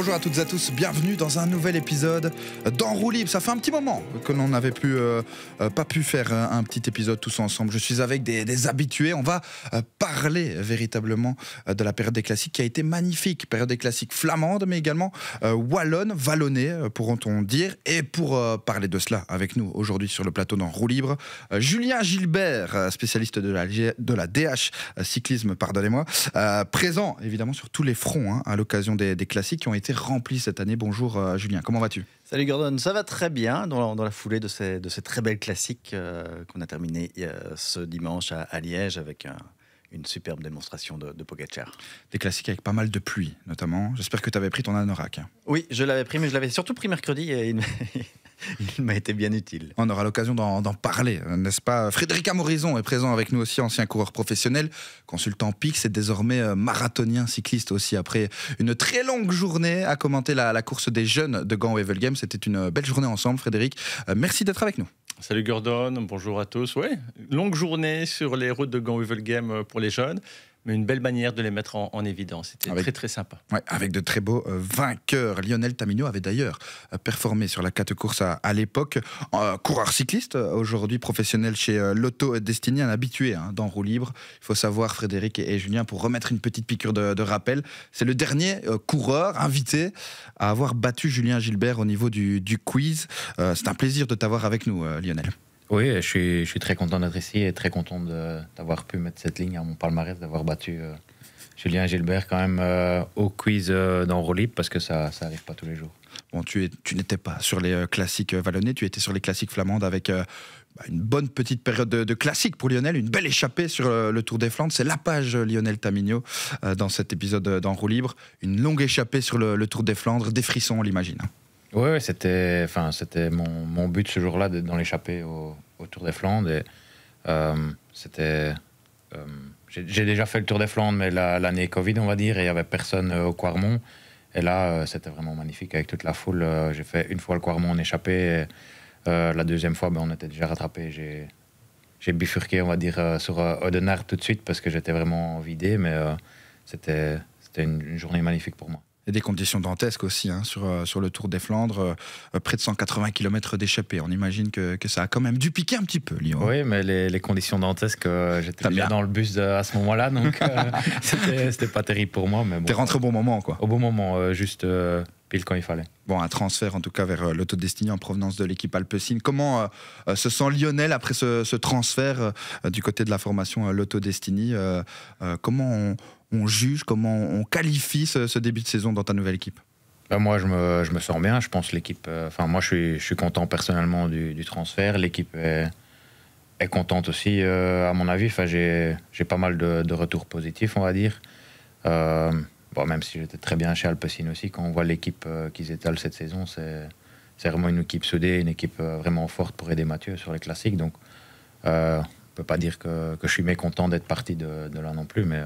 Bonjour à toutes et à tous, bienvenue dans un nouvel épisode d'Enroue Libre. Ça fait un petit moment que l'on n'avait euh, euh, pas pu faire euh, un petit épisode tous ensemble. Je suis avec des, habitués. On va parler véritablement de la période des classiques qui a été magnifique. Période des classiques flamande, mais également wallonne, vallonnée, pourront-on dire. Et pour parler de cela avec nous aujourd'hui sur le plateau d'Enroue Libre, Julien Gilbert, spécialiste de la, de la DH cyclisme, pardonnez-moi, présent évidemment sur tous les fronts hein, à l'occasion des classiques qui ont été rempli cette année. Bonjour euh, Julien, comment vas-tu Salut Gordon, ça va très bien dans la, foulée de ces, très belles classiques euh, qu'on a terminées euh, ce dimanche à Liège avec un, une superbe démonstration de, de Pogacar. Des classiques avec pas mal de pluie, notamment. J'espère que tu avais pris ton anorak. Hein. Oui, je l'avais pris, mais je l'avais surtout pris mercredi et il, m'a été bien utile. On aura l'occasion d'en parler, n'est-ce pas Frédéric Amorison est présent avec nous aussi, ancien coureur professionnel, consultant PIX et désormais euh, marathonien cycliste aussi, après une très longue journée à commenter la, course des jeunes de Gand Wevelgem. C'était une euh, belle journée ensemble, Frédéric. Euh, merci d'être avec nous. Salut Gordon, bonjour à tous. Ouais, longue journée sur les routes de Gand Game pour les jeunes mais une belle manière de les mettre en, évidence. C'était très très sympa. avec de très beaux euh, vainqueurs. Lionel Tamino avait d'ailleurs euh, performé sur la 4 courses à, l'époque. Euh, coureur cycliste, aujourd'hui professionnel chez Lotto Destiné, un habitué hein, dans roue libre. Il faut savoir, Frédéric et, Julien, pour remettre une petite piqûre de, rappel, c'est le dernier coureur invité à avoir battu Julien Gilbert au niveau du quiz. c'est un plaisir de t'avoir avec nous, Lionel. Oui, je suis, très content d'être ici et très content d'avoir pu mettre cette ligne à mon palmarès, d'avoir battu euh, Julien Gilbert quand même euh, au quiz d'en euh, dans libre parce que ça n'arrive pas tous les jours. Bon, tu, n'étais pas sur les classiques vallonnais, tu étais sur les classiques flamandes avec bah, une bonne petite période de, classique pour Lionel, une belle échappée sur le, Tour des Flandres. C'est la page Lionel Tamigno dans cet épisode d'En roue libre. Une longue échappée sur le Tour des Flandres, des frissons, on l'imagine. Hein. Oui, c'était, enfin, c'était mon, but ce jour-là dans l'échappée au, Tour des Flandres. Euh, c'était, euh, j'ai, déjà fait le Tour des Flandres, mais l'année Covid, on va dire, et il n'y avait personne euh, au Quarmont. Et là, c'était vraiment magnifique avec toute la foule. j'ai fait une fois le Quarmont en échappée. la deuxième fois, ben, on était déjà rattrapé. J'ai, bifurqué, on va dire, sur Odenard tout de suite parce que j'étais vraiment vidé, mais c'était, c'était une, journée magnifique pour moi. Et des conditions dantesques aussi, hein, sur, euh, sur le Tour des Flandres, euh, euh, près de 180 km d'échappée. On imagine que, que, ça a quand même dû piquer un petit peu, Lyon. Oui, mais les, les conditions dantesques, j'étais bien. dans le bus à ce moment-là, donc euh, c'était pas terrible pour moi. Tu T'es rentré au bon moment, quoi. Au bon moment, juste pile quand il fallait. Bon, un transfert en tout cas vers l'Autodestinie en provenance de l'équipe Alpesine. Comment se sent Lionel après ce, ce transfert du côté de la formation euh, l'autodestiné Comment on, on juge, comment on qualifie ce, début de saison dans ta nouvelle équipe bah, moi, je me, je sens bien. Je pense l'équipe. Euh, enfin, moi, je suis, je suis, content personnellement du, transfert. L'équipe est, contente aussi, euh, à mon avis. Enfin, j'ai pas mal de, retours positifs, on va dire. Euh, même si j'étais très bien chez Alpecin aussi, quand on voit l'équipe qu'ils étalent cette saison, c'est vraiment une équipe soudée, une équipe vraiment forte pour aider Mathieu sur les classiques. Donc, on ne peut pas dire que, je suis mécontent d'être parti de, de, là non plus, mais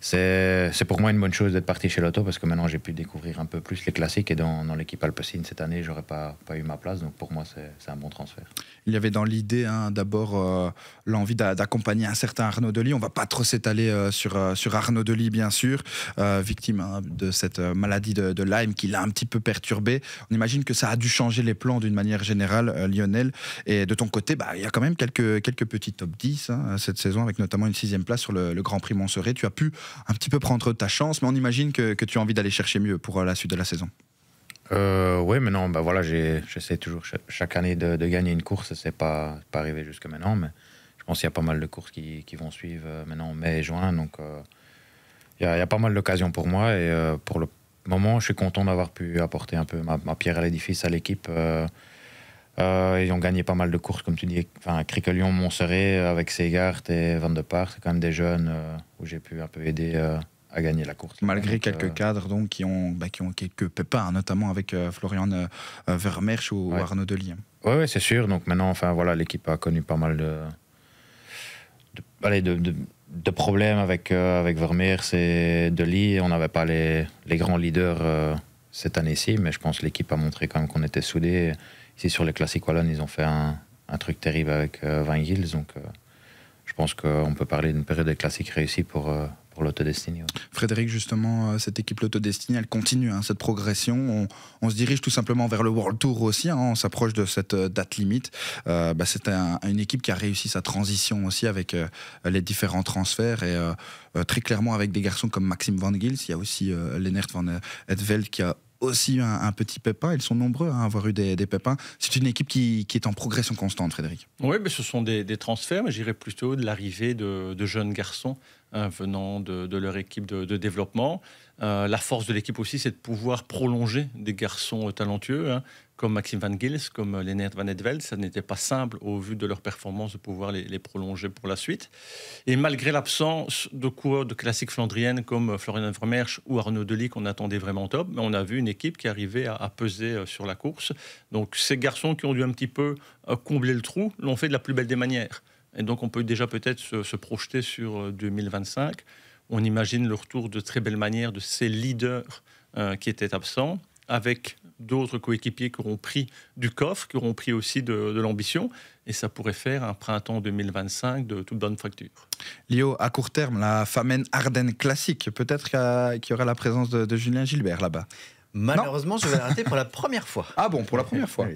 c'est pour moi une bonne chose d'être parti chez Lotto parce que maintenant j'ai pu découvrir un peu plus les classiques et dans, l'équipe Alpecin cette année, j'aurais pas, pas eu ma place. Donc pour moi, c'est un bon transfert. Il y avait dans l'idée hein, d'abord euh, l'envie d'accompagner un certain Arnaud Delis. On va pas trop s'étaler euh, sur, euh, sur Arnaud Delis, bien sûr, victime hein, de cette maladie de, Lyme qui l'a un petit peu perturbé. On imagine que ça a dû changer les plans d'une manière générale, Lionel. Et de ton côté, bah, il y a quand même quelques, quelques petits top 10 hein, cette saison avec notamment une sixième place sur le, le Grand Prix Montserrat. Tu as pu un petit peu prendre ta chance, mais on imagine que, tu as envie d'aller chercher mieux pour euh, la suite de la saison. Euh, oui, mais non, bah voilà, j'essaie toujours chaque année de, gagner une course. C'est pas pas arrivé jusque maintenant, mais je pense qu'il y a pas mal de courses qui, vont suivre euh, maintenant en mai et juin. Donc il y, a pas mal d'occasions pour moi et pour le moment, je suis content d'avoir pu apporter un peu ma pierre à l'édifice à l'équipe ils euh, ont gagné pas mal de courses, comme tu dis. Enfin, Cricolion, Montserrat, euh, avec Segart et Van de c'est quand même des jeunes euh, où j'ai pu un peu aider à gagner la course. Malgré quelques cadres donc, qui, ont, bah, qui ont quelques pépins, hein, notamment avec Florian Vermersch ou Arnaud Delis. Oui, ouais, c'est sûr. Donc maintenant, enfin, voilà, l'équipe a connu pas mal de, allez, de, de problèmes avec, avec Vermeers et Delis. On n'avait pas les, les, grands leaders cette année-ci, mais je pense que l'équipe a montré quand même qu'on était soudés. Ici, sur les classiques wallonnes, ils ont fait un, truc terrible avec euh, Van Gils. Donc, euh, je pense qu'on peut parler d'une période de classiques réussie pour, euh, pour Frédéric, justement, cette équipe l'Autodestiny, elle continue hein, cette progression. On, se dirige tout simplement vers le World Tour aussi. Hein. on s'approche de cette date limite. Bah, c'est une équipe qui a réussi sa transition aussi avec les différents transferts et très clairement avec des garçons comme Maxime Van Gils. Il y a aussi Lennert Van Edveld qui a aussi un, petit pépin. Ils sont nombreux à avoir eu des, pépins. C'est une équipe qui, est en progression constante, Frédéric. Oui, mais ce sont des, transferts, mais j'irais plutôt de l'arrivée de, jeunes garçons hein, venant de, leur équipe de, développement. Euh, la force de l'équipe aussi, c'est de pouvoir prolonger des garçons talentueux. Hein comme Maxime Van Gils, comme Lennart Van Edveld, ça n'était pas simple au vu de leur performance de pouvoir les, prolonger pour la suite. Et malgré l'absence de coureurs de classique flandrienne comme Florian Vermeersch ou Arnaud Delis, qu'on attendait vraiment top, mais on a vu une équipe qui arrivait à, peser euh, sur la course. Donc ces garçons qui ont dû un petit peu euh, combler le trou l'ont fait de la plus belle des manières. Et donc on peut déjà peut-être se, projeter sur 2025. Euh, on imagine le retour de très belles manières de ces leaders qui étaient absents avec d'autres coéquipiers qui auront pris du coffre, qui auront pris aussi de, l'ambition. Et ça pourrait faire un printemps 2025 de toute bonne facture. Lio à court terme, la famine Ardennes classique, peut-être qu'il y aura la présence de, Julien Gilbert là-bas. Malheureusement, je vais l'arrêter pour la première fois. Ah bon, pour la première fois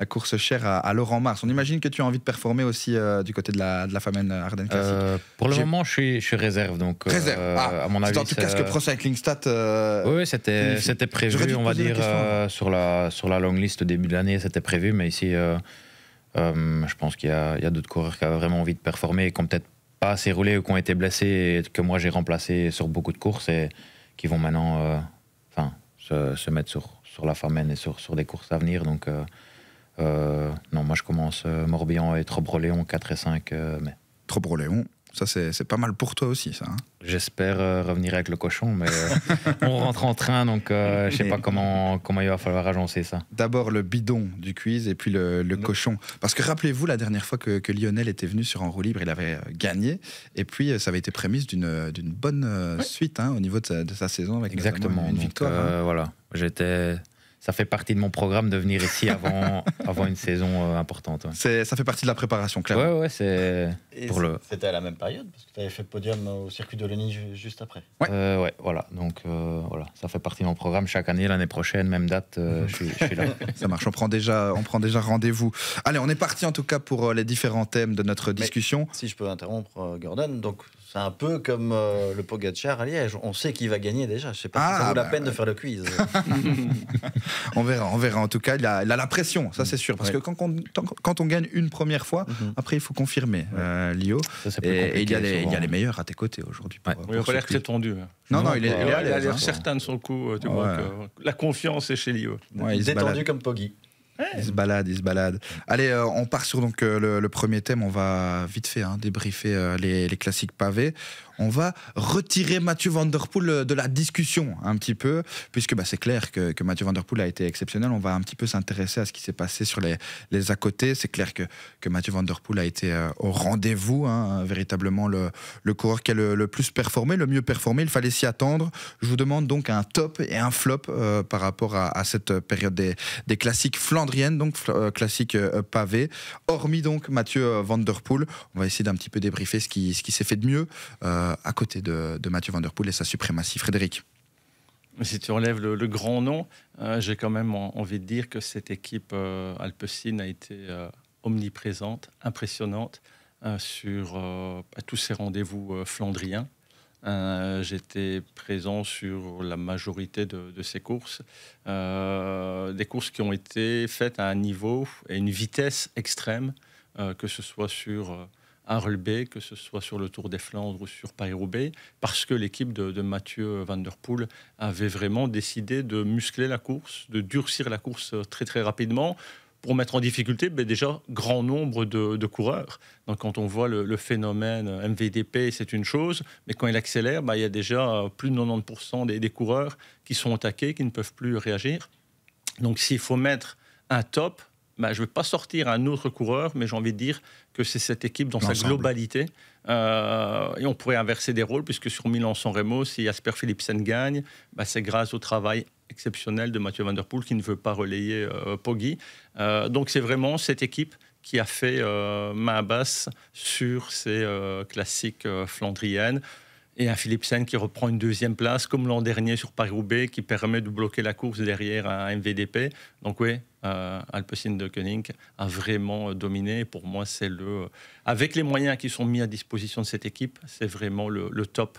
la course chère à, Laurent Mars. On imagine que tu as envie de performer aussi euh, du côté de la, de la euh, euh, pour le moment, je suis, je suis, réserve. Donc, réserve. Ah, à mon avis, en tout cas ce que Pro Cycling Stat. oui, c'était, c'était prévu, on va dire, sur, la, sur la au début de l'année, c'était prévu. Mais ici, je pense qu'il y a, d'autres coureurs qui avaient vraiment envie de performer qui n'ont peut-être pas assez roulé ou qui ont été blessés que moi j'ai remplacé sur beaucoup de courses et qui vont maintenant enfin, se, mettre sur, la Famen et sur, sur des courses à venir. Donc. Euh, non, moi je commence euh, Morbihan et Trobroléon 4 et 5 euh, mai. Trobroléon, ça, c'est pas mal pour toi aussi, ça. Hein. J'espère revenir avec le cochon, mais on rentre en train, donc je sais pas comment, comment il va falloir agencer ça. D'abord le bidon du quiz et puis le, cochon. Parce que rappelez-vous, la dernière fois que, Lionel était venu sur En roue libre, il avait gagné. Et puis, ça avait été prémisse d'une bonne suite hein, au niveau de sa, saison avec Exactement, une victoire. Hein. Voilà, j'étais ça fait partie de mon programme de venir ici avant, avant une saison euh, importante. C'est, ça fait partie de la préparation, clairement. Ouais, ouais, c'est. pour le... C'était à la même période, parce que tu avais fait podium au circuit de Lenny juste après. Ouais, euh, ouais voilà. Donc, euh, voilà, ça fait partie de mon programme. Chaque année, l'année prochaine, même date, je, suis, là. ça marche, on prend, déjà, on prend déjà rendez-vous. Allez, on est parti en tout cas pour les différents thèmes de notre discussion. si je peux interrompre, Gordon, donc c'est un peu comme euh, le Pogacar à Liège. On sait qui va gagner déjà. Je sais pas si ça ah, vaut la bah peine de faire le quiz. on verra, on verra. En tout cas, il a, la pression, ça c'est sûr. Parce que quand on, gagne une première fois, mhm. après il faut confirmer euh, Lio. et, il, y a les, meilleurs à tes côtés aujourd'hui. il a l'air très tendu. Hein. Non, non, il, a l'air certain de son coup. Euh, la confiance est chez Lio. il est tendu comme Poggy. Il se balade, il se balade. Allez, euh, on part sur donc, euh, le, premier thème. On va vite fait hein, débriefer euh, les, classiques pavés on va retirer Mathieu Van Der Poel euh, de la discussion un petit peu, puisque bah, c'est clair que, Mathieu Van Der Poel a été exceptionnel. On va un petit peu s'intéresser à ce qui s'est passé sur les, les à côté. C'est clair que, Mathieu Van Der Poel a été euh, au rendez-vous, hein, véritablement le, coureur qui a le, plus performé, le mieux performé. Il fallait s'y attendre. Je vous demande donc un top et un flop euh, par rapport à, cette période des, classiques flandriennes, donc classiques pavés. Hormis donc Mathieu Van Der Poel, on va essayer d'un petit peu débriefer ce ce qui s'est fait de mieux euh, à côté de, Mathieu Van Der Poel et sa suprématie. Frédéric si tu enlèves le, grand nom, euh, j'ai quand même envie de dire que cette équipe euh, Alpecin a été omniprésente, impressionnante sur à bah, tous ces rendez-vous flandriens. J'étais présent sur la majorité de, ces courses, des courses qui ont été faites à un niveau et une vitesse extrême, que ce soit sur à que ce soit sur le Tour des Flandres ou sur Paris-Roubaix, parce que l'équipe de, Mathieu Van Der avait vraiment décidé de muscler la course, de durcir la course euh, très très rapidement pour mettre en difficulté déjà grand nombre de, coureurs. Donc quand on voit le, phénomène MVDP, c'est une chose, mais quand il accélère, bah, il y a déjà euh, plus de 90% des, coureurs qui sont attaqués, qui ne peuvent plus réagir. Donc s'il faut mettre un top, bah, je ne vais pas sortir un autre coureur, mais j'ai envie de dire que c'est cette équipe dans sa globalité. Euh, et on pourrait inverser des rôles, puisque sur Milan-San Remo, si Asper Philipsen gagne, bah, c'est grâce au travail exceptionnel de Mathieu Van Der Poel qui ne veut pas relayer euh, Poggi. Euh, donc c'est vraiment cette équipe qui a fait main basse sur ces classiques flandriennes et un Philippe Philipsen qui reprend une deuxième place, comme l'an dernier sur Paris-Roubaix, qui permet de bloquer la course derrière un MVDP. Donc oui, euh, Alpecin de Koenig a vraiment dominé. Pour moi, c'est le... Avec les moyens qui sont mis à disposition de cette équipe, c'est vraiment le, top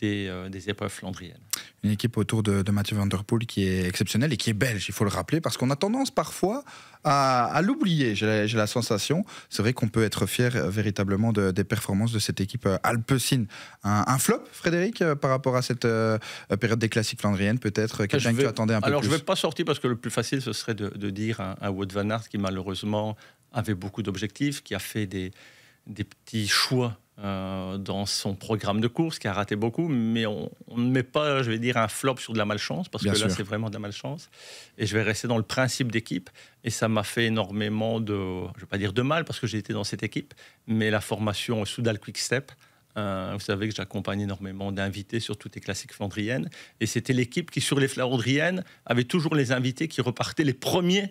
des, euh, des épreuves flandriennes une équipe autour de, Mathieu Van Der Poel qui est exceptionnelle et qui est belge, il faut le rappeler, parce qu'on a tendance parfois à, l'oublier, j'ai la, sensation. C'est vrai qu'on peut être fier euh, véritablement de, des performances de cette équipe euh, Un, flop, Frédéric, euh, par rapport à cette euh, période des classiques flandriennes, peut-être Quelqu'un que tu attendais un peu alors Alors, je ne vais pas sortir parce que le plus facile, ce serait de, dire à, à Wout Van Aert qui, malheureusement, avait beaucoup d'objectifs, qui a fait des, des petits choix euh, dans son programme de course, qui a raté beaucoup, mais on, ne met pas, je vais dire, un flop sur de la malchance, parce que là, c'est vraiment de la malchance. Et je vais rester dans le principe d'équipe, et ça m'a fait énormément de, je ne vais pas dire de mal, parce que j'ai été dans cette équipe, mais la formation Soudal Quick Step, euh, vous savez que j'accompagne énormément d'invités sur toutes les classiques flandriennes. Et c'était l'équipe qui, sur les flandriennes, avait toujours les invités qui repartaient les premiers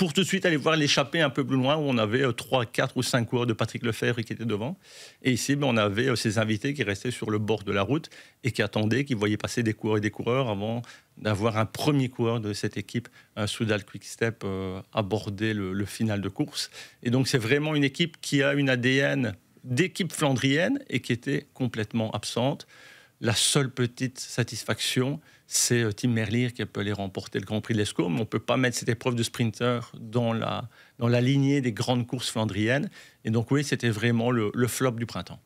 pour tout de suite aller voir l'échappée un peu plus loin où on avait euh, trois, quatre ou cinq coureurs de Patrick Lefebvre qui étaient devant. Et ici, ben, on avait euh, ces invités qui restaient sur le bord de la route et qui attendaient, qui voyaient passer des coureurs et des coureurs avant d'avoir un premier coureur de cette équipe, un Soudal Quickstep, euh, aborder le final de course. Et donc, c'est vraiment une équipe qui a une ADN d'équipe flandrienne et qui était complètement absente. La seule petite satisfaction, c'est euh, Tim Merlier qui peut aller remporter le Grand Prix de l'ESCO, mais on ne peut pas mettre cette épreuve de sprinter dans la, dans la lignée des grandes courses flandriennes. Et donc oui, c'était vraiment le, flop du printemps.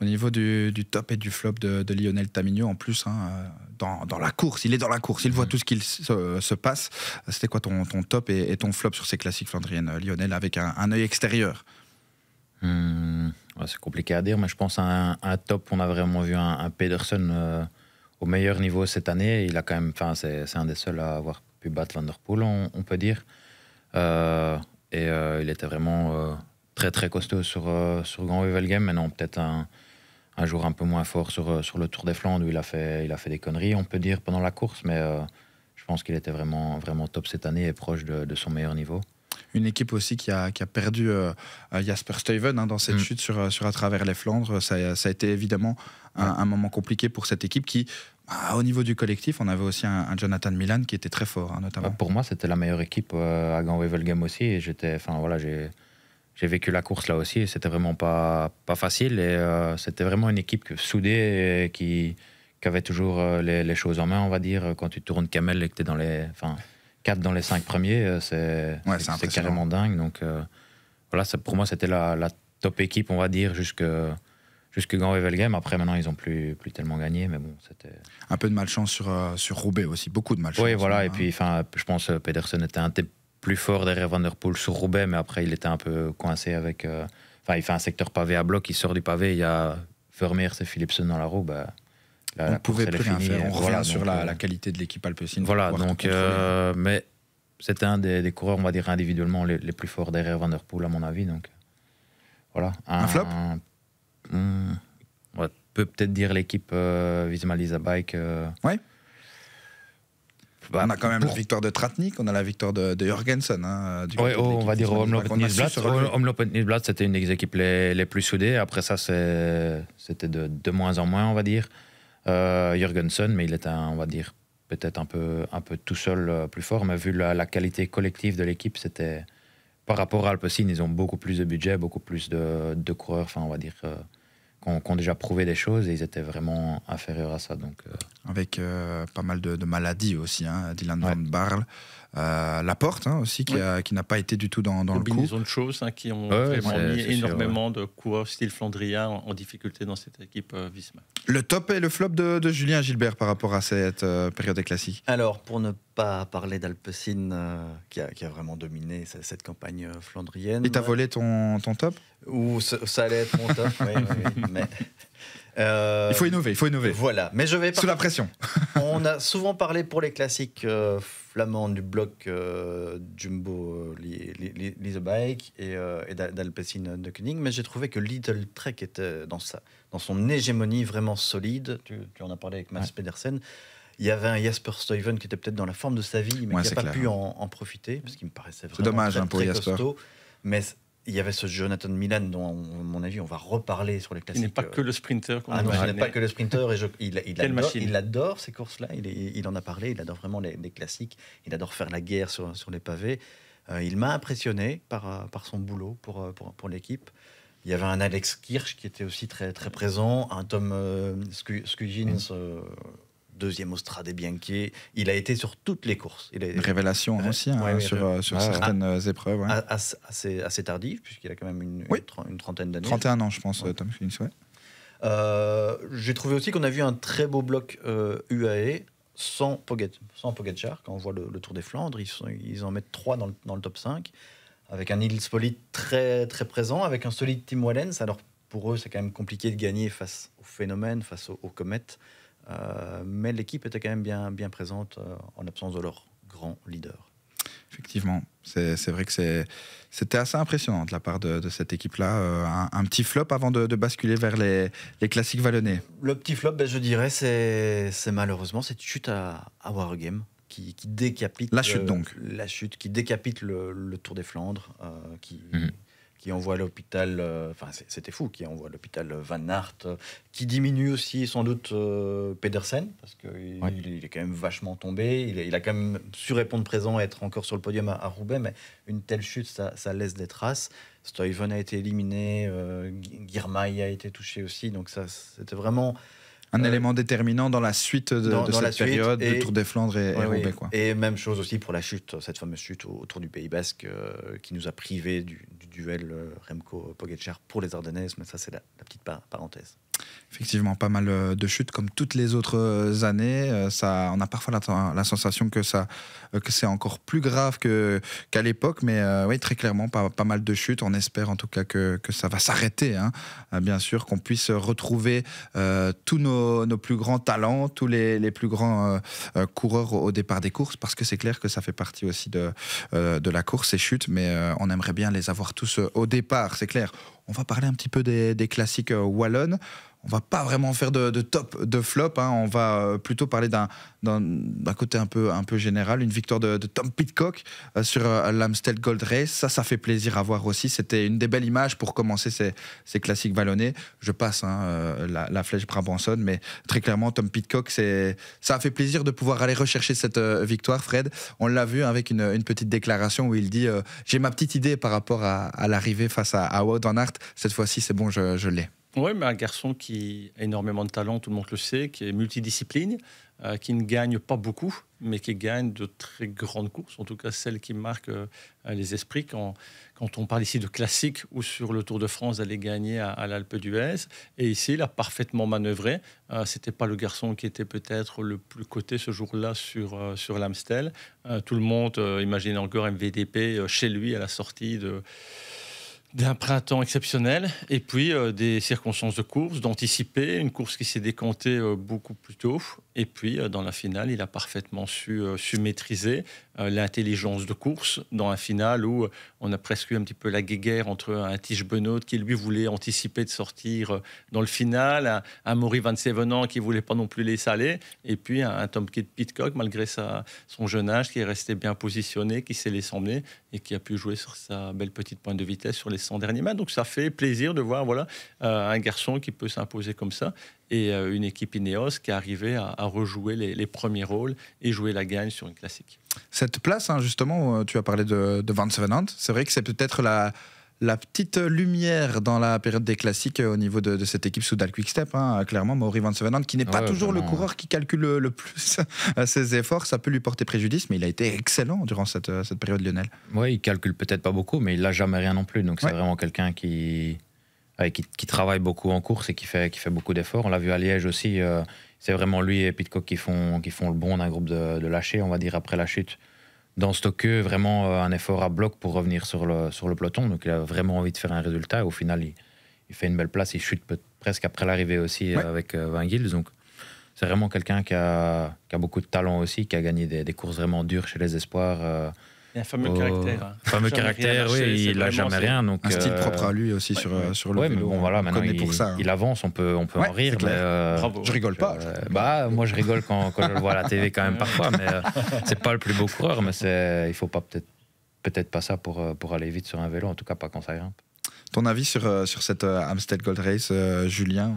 Au niveau du, top et du flop de, Lionel Tamigno, en plus, hein, dans, la course, il est dans la course, il voit mmh. tout ce qui se, se, passe. C'était quoi ton, top et, ton flop sur ces classiques flandriennes, Lionel, avec un, œil extérieur mmh c'est compliqué à dire, mais je pense à un, top. On a vraiment vu un, Pedersen euh, au meilleur niveau cette année. Il a quand même, enfin, c'est, un des seuls à avoir pu battre Van Der Poel, on, peut dire. Euh, et euh, il était vraiment très très costaud sur sur Grand mais Maintenant, peut-être un, jour un peu moins fort sur sur le Tour des Flandres où il a fait il a fait des conneries, on peut dire pendant la course, mais je pense qu'il était vraiment vraiment top cette année et proche de son meilleur niveau une équipe aussi qui a, perdu euh, euh, Jasper steven hein, dans cette mm. chute sur, euh, sur à travers les Flandres. Ça, a été évidemment un, moment compliqué pour cette équipe qui, bah, au niveau du collectif, on avait aussi un, Jonathan Milan qui était très fort, hein, bah, notamment. Pour moi, c'était la meilleure équipe à Gand Game aussi. Et j'étais, enfin voilà, j'ai vécu la course là aussi. et C'était vraiment pas, pas facile. c'était vraiment une équipe soudée qui, avait toujours les, choses en main, on va dire. Quand tu tournes Camel et que tu es dans les dans les cinq premiers, euh, c'est carrément dingue. Donc euh, voilà, ça, pour moi, c'était la, top équipe, on va dire, jusque jusque Grand Game. Après, maintenant, ils n'ont plus, plus tellement gagné, mais bon, c'était... Un peu de malchance sur, euh, sur Roubaix aussi, beaucoup de malchance. Oui, voilà, hein. et puis je pense que Pedersen était un des plus forts derrière Van Der Poel sur Roubaix, mais après, il était un peu coincé avec... Enfin, il fait un secteur pavé à bloc, il sort du pavé, il y a Vermeer c'est Philipson dans la roue, bah, on ne pouvait plus rien faire. Hein. On revient sur euh, la, qualité de l'équipe Alpecin. Voilà, donc, euh, mais c'était un des, coureurs, on va dire individuellement, les, plus forts derrière Poel à mon avis. Donc, euh, voilà. Un, flop On hmm, peut peut-être dire l'équipe euh, Bike. Oui. Bah, on a quand même la victoire de Tratnik, on a la victoire de, Jorgensen. Hein, oui, oh, on va dire Omloop Nilsblad, oh, c'était une des équipes les, plus soudées. Après ça, c'était de moins en moins, on va dire. Euh, Jürgensen, mais il est un, on va dire, peut-être un peu, un peu tout seul euh, plus fort, mais vu la, qualité collective de l'équipe, c'était par rapport à Alpecin, ils ont beaucoup plus de budget, beaucoup plus de, coureurs, enfin, on va dire, euh, ont déjà prouvé des choses et ils étaient vraiment inférieurs à ça. Donc, euh. Avec euh, pas mal de, maladies aussi, hein, Dylan Van Barle, euh, Laporte hein, aussi, qui, n'a pas été du tout dans, le coup. Ils ont de choses qui ont vraiment mis énormément de coureurs style Flandria en, difficulté dans cette équipe euh, Visma. Le top et le flop de, Julien Gilbert par rapport à cette période classique. Alors, pour ne pas parler d'Alpecin qui, a, vraiment dominé cette, campagne flandrienne. Et t'a volé ton top ou ça, allait être mon top. mais... Euh, il faut innover, il faut innover. Voilà, mais je vais sous la pression. on a souvent parlé pour les classiques euh, flamands du bloc euh, Jumbo Lise Bike et, et d'Alpecin de mais j'ai trouvé que Little Trek était dans sa, dans son hégémonie vraiment solide. Tu, en as parlé avec Max Pedersen. Il y avait un Jasper Stuyven qui était peut-être dans la forme de sa vie, mais qui n'a pas pu en, profiter parce qu'il me paraissait vraiment dommage, très, hein, pour Jasper il y avait ce Jonathan Milan dont, à mon avis, on va reparler sur les classiques. Il n'est pas que euh, le sprinter. Ah non, il n'est pas que le sprinter. Et il, il, adore, il adore ces courses-là. Il, il, en a parlé. Il adore vraiment les, classiques. Il adore faire la guerre sur, sur les pavés. Euh, il m'a impressionné par, euh, par son boulot pour, pour, pour l'équipe. Il y avait un Alex Kirsch qui était aussi très, très présent, un Tom euh, deuxième ostrade des Bianchi. Il a été sur toutes les courses. révélation aussi sur, certaines épreuves. Assez, tardive tardif, puisqu'il a quand même une, une trentaine d'années. 31 ans, je pense, Tom euh, J'ai trouvé aussi qu'on a vu un très beau bloc UAE euh, sans, Poget, sans Pogacar. Quand on voit le, Tour des Flandres, ils, en mettent trois dans le, top 5, avec un Nils très, présent, avec un solide Tim Wallens. Alors pour eux, c'est quand même compliqué de gagner face au phénomène, face aux comètes. Euh, mais l'équipe était quand même bien, bien présente euh, en absence de leur grand leader. Effectivement, c'est vrai que c'était assez impressionnant de la part de, cette équipe-là. Euh, un, petit flop avant de, basculer vers les, les, classiques vallonnais. Le petit flop, ben, je dirais, c'est malheureusement cette chute à, à Wargame qui, qui, décapite. La chute donc. La chute qui décapite le, Tour des Flandres, qui, mhm qui envoie l'hôpital, euh, enfin c'était fou, qui envoie l'hôpital euh, Van Aert, euh, qui diminue aussi sans doute Pedersen, parce qu'il il est quand même vachement tombé, il, a quand même su répondre présent, être encore sur le podium à, Roubaix, mais une telle chute, ça, laisse des traces. Stuyven a été éliminé, euh, a été touché aussi, donc ça c'était vraiment... Un euh, élément déterminant dans la suite de, cette période Tour des Flandres et, Roubaix. Et même chose aussi pour la chute, cette fameuse chute autour du Pays Basque euh, qui nous a privé du, duel euh, Remco-Pogacar pour les Ardennaises. Mais ça, c'est la petite parenthèse effectivement pas mal euh, de chutes comme toutes les autres euh, années. Euh, ça, on a parfois la, sensation que, que c'est encore plus grave qu'à l'époque, mais oui, très clairement, pas, mal de chutes. On espère en tout cas que, ça va s'arrêter, hein. bien sûr, qu'on puisse retrouver tous nos, plus grands talents, tous les, plus grands coureurs au, départ des courses, parce que c'est clair que ça fait partie aussi de, de la course, ces chutes, mais on aimerait bien les avoir tous au départ, c'est clair on va parler un petit peu des, classiques euh, wallonnes. On va pas vraiment faire de, top, de flop. Hein. On va euh, plutôt parler d'un côté un peu, un peu général. Une victoire de, Tom Pitcock euh, sur l'Amstel Gold Race. Ça, ça fait plaisir à voir aussi. C'était une des belles images pour commencer ces, classiques vallonnés. Je passe hein, la, flèche Brabanson, mais très clairement, Tom Pitcock, ça a fait plaisir de pouvoir aller rechercher cette victoire, Fred. On l'a vu avec une, petite déclaration où il dit J'ai ma petite idée par rapport à, l'arrivée face à, à Wout cette fois-ci, c'est bon, je, l'ai. Oui, mais un garçon qui a énormément de talent, tout le monde le sait, qui est multidiscipline, euh, qui ne gagne pas beaucoup, mais qui gagne de très grandes courses, en tout cas celles qui marquent euh, les esprits. Quand, quand, on parle ici de classique ou sur le Tour de France d'aller gagner à, l'Alpe d'Huez, et ici, il a parfaitement manœuvré. Ce euh, C'était pas le garçon qui était peut-être le plus coté ce jour-là sur, sur l'Amstel. tout le monde imagine encore MVDP chez lui à la sortie de d'un printemps exceptionnel et puis euh, des circonstances de course, d'anticiper, une course qui s'est décomptée euh, beaucoup plus tôt. Et puis, euh, dans la finale, il a parfaitement su, su maîtriser. Euh, l'intelligence de course dans un final où euh, on a presque eu un petit peu la guéguerre entre un Tige Benoît qui lui voulait anticiper de sortir euh, dans le final, un, un Maury 27 qui voulait pas non plus les saler, et puis un, Tom Kidd Pitcock malgré son jeune âge qui est resté bien positionné, qui s'est laissé emmener et qui a pu jouer sur sa belle petite pointe de vitesse sur les 100 derniers mètres. Donc ça fait plaisir de voir voilà un garçon qui peut s'imposer comme ça et euh, une équipe Ineos qui est à, à rejouer les, premiers rôles et jouer la gagne sur une classique. Cette place, hein, justement, euh, tu as parlé de, de Van Sevenant, c'est vrai que c'est peut-être la, la petite lumière dans la période des classiques euh, au niveau de, cette équipe Soudal Quickstep. step hein. clairement, Maury Van Sevenant, qui n'est pas toujours le coureur qui calcule le, plus ses efforts, ça peut lui porter préjudice, mais il a été excellent durant cette, période, Lionel. Oui, il calcule peut-être pas beaucoup, mais il n'a jamais rien non plus. Donc c'est vraiment quelqu'un qui, qui, travaille beaucoup en course et qui fait, qui fait beaucoup d'efforts. On l'a vu à Liège aussi. Euh, c'est vraiment lui et Pitcock qui font, qui font le bon d'un groupe de, de lâchés, on va dire, après la chute dans Stockeux, vraiment euh, un effort à bloc pour revenir sur le, sur le peloton. Donc il a vraiment envie de faire un résultat. Et au final, il, fait une belle place. Il chute presque après l'arrivée aussi euh, avec Van Gils. Donc c'est vraiment quelqu'un qui a, qui a, beaucoup de talent aussi, qui a gagné des, courses vraiment dures chez les espoirs. Il a un fameux oh. caractère. Hein. Fameux caractère, oui, il n'a jamais rien. Donc, un style euh, propre à lui aussi sur, euh, sur le vélo. Mais bon, voilà, maintenant, il, pour ça, hein. il avance, on peut, on peut en rire. Euh, je rigole pas. bah, moi, je rigole quand, quand je le vois à la TV quand même parfois, mais c'est pas le plus beau coureur, mais il faut pas peut-être peut-être pas ça pour, pour aller vite sur un vélo, en tout cas pas quand ça grimpe. Ton avis sur, sur cette Amstel Gold Race, Julien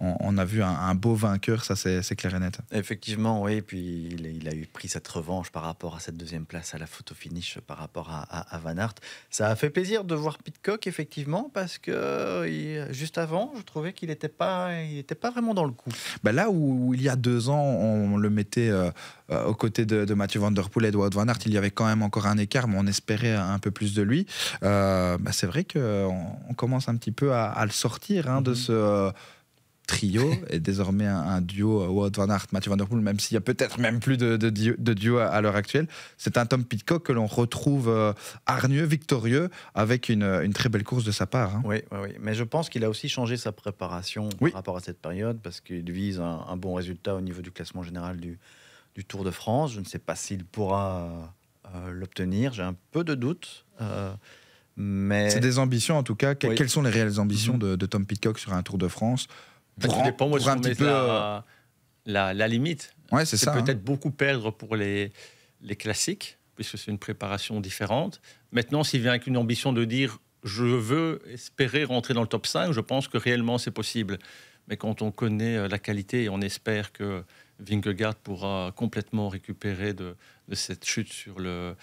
on, a vu un, beau vainqueur, ça c'est clair et net. Effectivement, oui. Et puis il, a eu pris cette revanche par rapport à cette deuxième place à la photo finish par rapport à, Van Aert. Ça a fait plaisir de voir Pitcock, effectivement, parce que juste avant, je trouvais qu'il n'était pas, était pas vraiment dans le coup. Ben là où, il y a deux ans, on le mettait euh, euh, aux côtés de, Mathieu Van Der Poel et de Van Aert, il y avait quand même encore un écart, mais on espérait un peu plus de lui. Euh, ben c'est vrai qu'on commence un petit peu à, le sortir hein, de mhm. ce trio est désormais un, duo Wout Van Aert, Mathieu Van Der Poel, même s'il y a peut-être même plus de, de, duo à, l'heure actuelle. C'est un Tom Pitcock que l'on retrouve euh, hargneux, victorieux, avec une, euh, très belle course de sa part. Hein. Oui, oui, mais je pense qu'il a aussi changé sa préparation par rapport à cette période parce qu'il vise un, bon résultat au niveau du classement général du, du Tour de France. Je ne sais pas s'il pourra euh, l'obtenir, j'ai un peu de doute. Euh, mais... C'est des ambitions en tout cas. Quelles sont les réelles ambitions mhm. de, de Tom Pitcock sur un Tour de France pour ça dépend moi, pour un petit peu la, euh, limite. c'est ça. Hein. Peut-être beaucoup perdre pour les, les classiques, puisque c'est une préparation différente. Maintenant, s'il vient avec une ambition de dire je veux espérer rentrer dans le top 5, je pense que réellement c'est possible. Mais quand on connaît euh, la qualité et on espère que Vingegaard pourra complètement récupérer de, de cette chute sur le,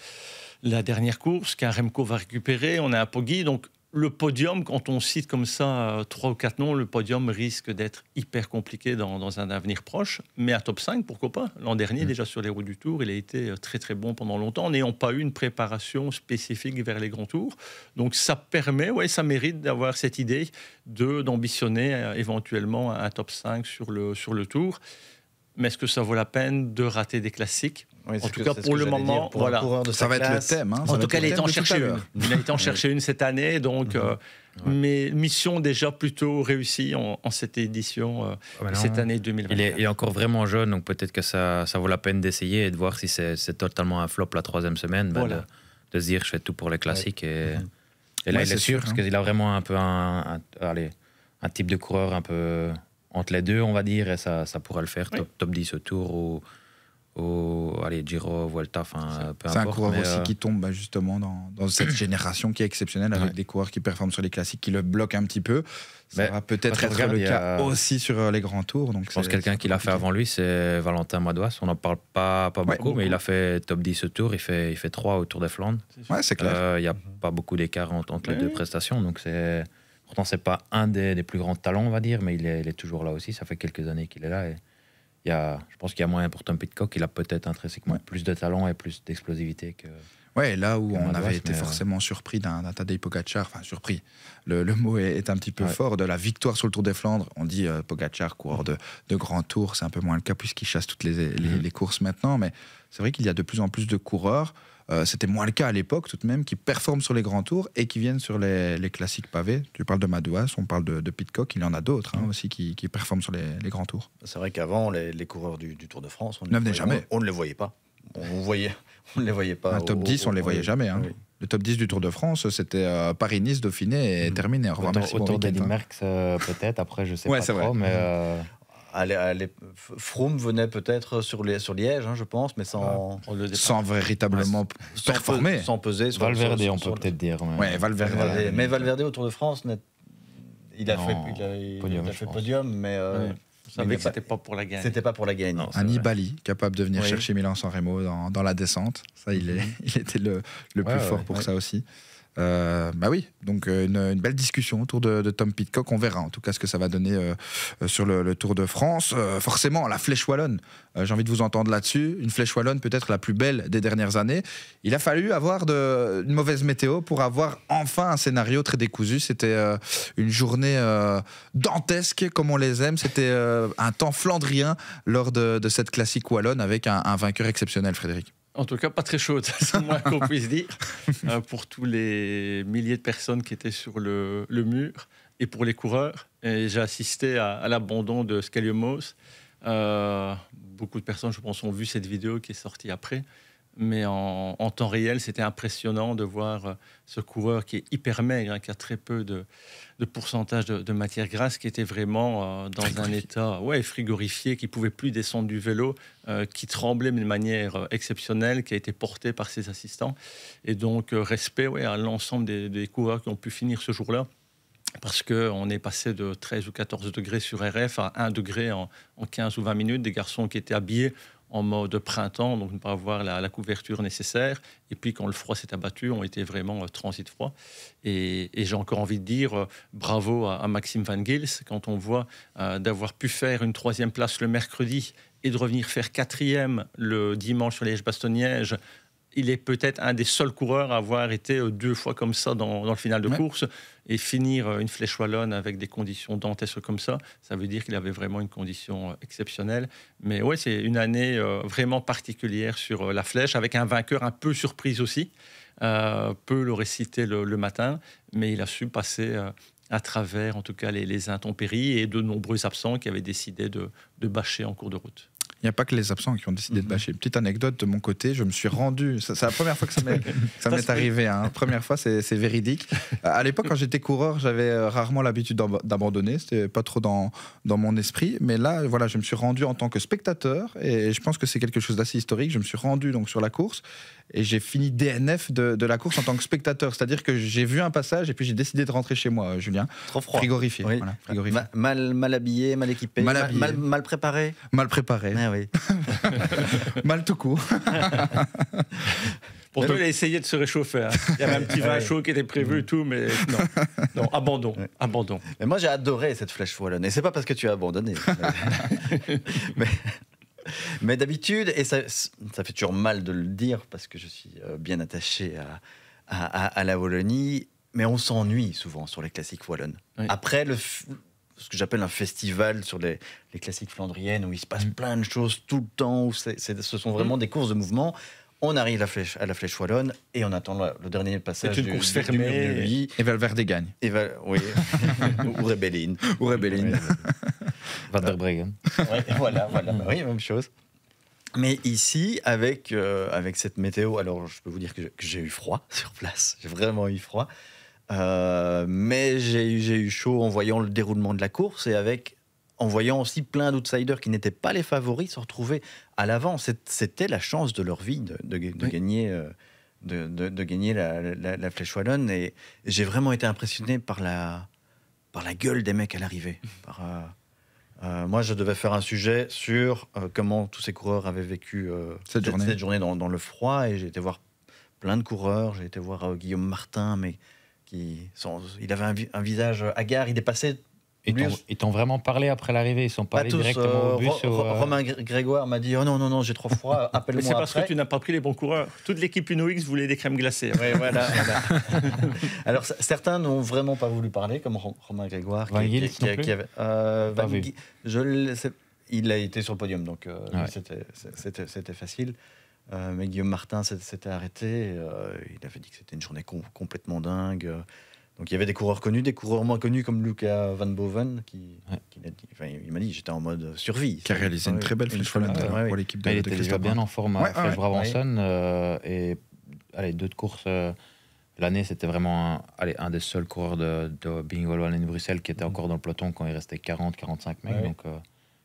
la dernière course, qu'un Remco va récupérer, on a un Poggi, donc le podium, quand on cite comme ça euh, trois ou quatre noms, le podium risque d'être hyper compliqué dans, un avenir proche. Mais à top 5, pourquoi pas L'an dernier, mm. déjà sur les routes du Tour, il a été euh, très très bon pendant longtemps, n'ayant pas eu une préparation spécifique vers les grands tours. Donc ça permet, ouais, ça mérite d'avoir cette idée de d'ambitionner euh, éventuellement un top 5 sur le, sur le Tour. Mais est-ce que ça vaut la peine de rater des classiques en tout cas, pour le moment, pour voilà. ça va être le thème. Hein. en tout cas, il est en chercher une. a en chercher une cette année, donc. Euh, mes mission déjà plutôt réussie en, cette édition, euh, ah, bah cette hein. année 2020. Il, est, encore vraiment jeune, donc peut-être que ça, ça, vaut la peine d'essayer et de voir si c'est totalement un flop la troisième semaine. Ben, de, se dire, je fais tout pour les classiques. Et, là, il est, sûr, parce hein. qu'il a vraiment un peu un, type de coureur un peu entre les deux, on va dire, et ça, ça pourra le faire top, 10 au tour ou ou allez, Giro, Vuelta, enfin peu importe. C'est un coureur aussi euh, qui tombe bah, justement dans, cette génération qui est exceptionnelle avec des coureurs qui performent sur les classiques, qui le bloquent un petit peu. Ça va peut-être être, le cas aussi sur euh, les grands tours. Donc Je pense quelqu'un qui l'a fait avant lui, c'est Valentin Madouas. On n'en parle pas, pas beaucoup, mais il a fait top 10 ce tour. Il fait, il fait 3 au Tour des Flandres. Ouais, c'est euh, Il n'y a pas beaucoup d'écart entre, les deux prestations. Donc c'est. Pourtant, c'est pas un des, plus grands talents, on va dire, mais il est, il est toujours là aussi. Ça fait quelques années qu'il est là. Et je pense qu'il y a moyen pour Tom Pitcock. Il a peut-être intrinsèquement plus de talent et plus d'explosivité que. Ouais, là où on avait été euh, forcément surpris d'un Tadej Pogacar, enfin surpris, le, le mot est, un petit peu fort, de la victoire sur le Tour des Flandres. On dit pogachar euh, Pogacar, coureur de, de grand tour, c'est un peu moins le cas puisqu'il chasse toutes les, mm-hmm. les courses maintenant, mais c'est vrai qu'il y a de plus en plus de coureurs euh, c'était moins le cas à l'époque tout de même, qui performent sur les grands tours et qui viennent sur les, classiques pavés. Tu parles de Madouas, on parle de, de Pitcock, il y en a d'autres hein, mm. aussi qui, performent sur les, grands tours. C'est vrai qu'avant, les, coureurs du, Tour de France, on, ne les, jamais. On, ne les voyait pas. On, ne les voyait pas. Un top 10, on ne les voyait jamais. Hein. Le top 10 du Tour de France, c'était euh, Paris-Nice, Dauphiné et mm. terminé. Au tour autant, hein. euh, peut-être, après, je sais pas trop, mais... Mm. Allez, ah, ah, Froome venait peut-être sur, Liège, hein, je pense, mais sans, ah, sans véritablement performer. sans peser. Sur Valverde, on peut peut-être dire. Mais... Valverde, autour Mais Valverde au de France, il a fait, il podium, fait podium, mais. Euh, c'était pas, pour la gagne. C'était pas pour la gagne. capable de venir chercher Milan San Remo dans, dans, la descente. Ça, il, mhm. était le, le plus fort pour ça aussi. Ben bah oui, donc euh, une, belle discussion autour de, Tom Pitcock. On verra en tout cas ce que ça va donner euh, sur le, Tour de France. forcément, la flèche wallonne, j'ai envie de vous entendre là-dessus. Une flèche wallonne peut-être la plus belle des dernières années. Il a fallu avoir de, une mauvaise météo pour avoir enfin un scénario très décousu. C'était une journée dantesque comme on les aime. C'était un temps flandrien lors de, cette classique wallonne avec un vainqueur exceptionnel, Frédéric. En tout cas, pas très chaude, c'est moins qu'on puisse dire, euh, pour tous les milliers de personnes qui étaient sur le, mur et pour les coureurs. Et j'ai assisté à, l'abandon de Scaliomos. Euh, beaucoup de personnes, je pense, ont vu cette vidéo qui est sortie après. Mais en, temps réel, c'était impressionnant de voir euh, ce coureur qui est hyper maigre, hein, qui a très peu de, de pourcentage de, matière grasse qui était vraiment euh, dans un état ouais, frigorifié, qui pouvait plus descendre du vélo, euh, qui tremblait de manière euh, exceptionnelle, qui a été porté par ses assistants. Et donc, respect à l'ensemble des, coureurs qui ont pu finir ce jour-là parce qu'on est passé de 13 ou 14 degrés sur RF à 1 degré en, en, 15 ou 20 minutes, des garçons qui étaient habillés en mode printemps, donc ne pas avoir la, couverture nécessaire. Et puis quand le froid s'est abattu, on était vraiment euh, transit froid. Et, j'ai encore envie de dire euh, bravo à, Maxime Van Gils quand on voit euh, d'avoir pu faire une troisième place le mercredi et de revenir faire quatrième le dimanche sur les bastogne il est peut-être un des seuls coureurs à avoir été euh, deux fois comme ça dans, le final de course. Et finir euh, une flèche wallonne avec des conditions dantesques comme ça, ça veut dire qu'il avait vraiment une condition euh, exceptionnelle. Mais ouais, c'est une année vraiment particulière sur la flèche, avec un vainqueur un peu surprise aussi. peu le réciter le, matin, mais il a su passer à travers, en tout cas, les, intempéries et de nombreux absents qui avaient décidé de bâcher en cours de route il n'y a pas que les absents qui ont décidé de mhm. bâcher. Petite anecdote de mon côté, je me suis rendu, c'est la première fois que ça m'est arrivé, hein. première fois, c'est véridique. À l'époque, quand j'étais coureur, j'avais euh, rarement l'habitude d'abandonner, c'était pas trop dans, dans mon esprit, mais là, voilà, je me suis rendu en tant que spectateur, et je pense que c'est quelque chose d'assez historique, je me suis rendu donc sur la course, et j'ai fini DNF de, la course en tant que spectateur, c'est-à-dire que j'ai vu un passage, et puis j'ai décidé de rentrer chez moi, Julien. Trop froid. Frigorifié. Mal, mal, habillé, mal équipé, mal, préparé. Mal préparé. Ah mal tout court. Pour bah, Il a essayé de se réchauffer. Hein. Il y avait un petit ah vin chaud qui était prévu et tout, mais non. abandon. abandon. Mais moi, j'ai adoré cette flèche wallonne. Et c'est pas parce que tu as abandonné. mais, d'habitude, et ça, fait toujours mal de le dire parce que je suis euh, bien attaché à, la Wallonie, mais on s'ennuie souvent sur les classiques wallonnes. Après, le, ce que j'appelle un festival sur les, classiques flandriennes où il se passe mm. plein de choses tout le temps, où ce sont vraiment mm. des courses de mouvement. On arrive à la flèche, à la flèche wallonne et on attend le, dernier passage. C'est une course fermée. Et Valverde gagne. Et oui. ou Rebellin, Ou Rebellin. Van voilà, voilà. Mm. oui, même chose. Mais ici, avec, euh, avec cette météo, alors je peux vous dire que j'ai eu froid sur place. J'ai vraiment eu froid. Euh, mais j'ai eu chaud en voyant le déroulement de la course et avec en voyant aussi plein d'outsiders qui n'étaient pas les favoris se retrouver à l'avant. C'était la chance de leur vie de, gagner. Euh, de, gagner la, flèche wallonne et j'ai vraiment été impressionné par la, par la gueule des mecs à l'arrivée. Mmh. Euh, moi, je devais faire un sujet sur comment tous ces coureurs avaient vécu cette, journée, dans, dans, le froid. Et j'ai été voir plein de coureurs. J'ai été voir Guillaume Martin, mais qui sont, il avait un, visage hagard, il dépassait ils t'ont vraiment parlé après l'arrivée Ils sont pas, directement au euh, bus euh, Romain Grégoire m'a dit Oh non, non, non, j'ai trop froid, appelle-moi. c'est parce que tu n'as pas pris les bons coureurs. Toute l'équipe UNOX voulait des crèmes glacées. Ouais, voilà, Alors, certains n'ont vraiment pas voulu parler, comme Romain Grégoire. qui, avait, il a été sur le podium, donc euh, c'était facile. Euh, mais Guillaume Martin s'était arrêté. Euh, il avait dit que c'était une journée complètement dingue. Donc il y avait des coureurs connus, des coureurs moins connus comme Luca Van Boven qui, dit, il m'a dit j'étais en mode survie. Qui a réalisé une très belle flèche euh, pour l'équipe de, il était déjà bien en forme et allez deux de courses l'année c'était vraiment un, des seuls coureurs de, de en Bruxelles qui était encore dans le peloton quand il restait 40 45 mecs donc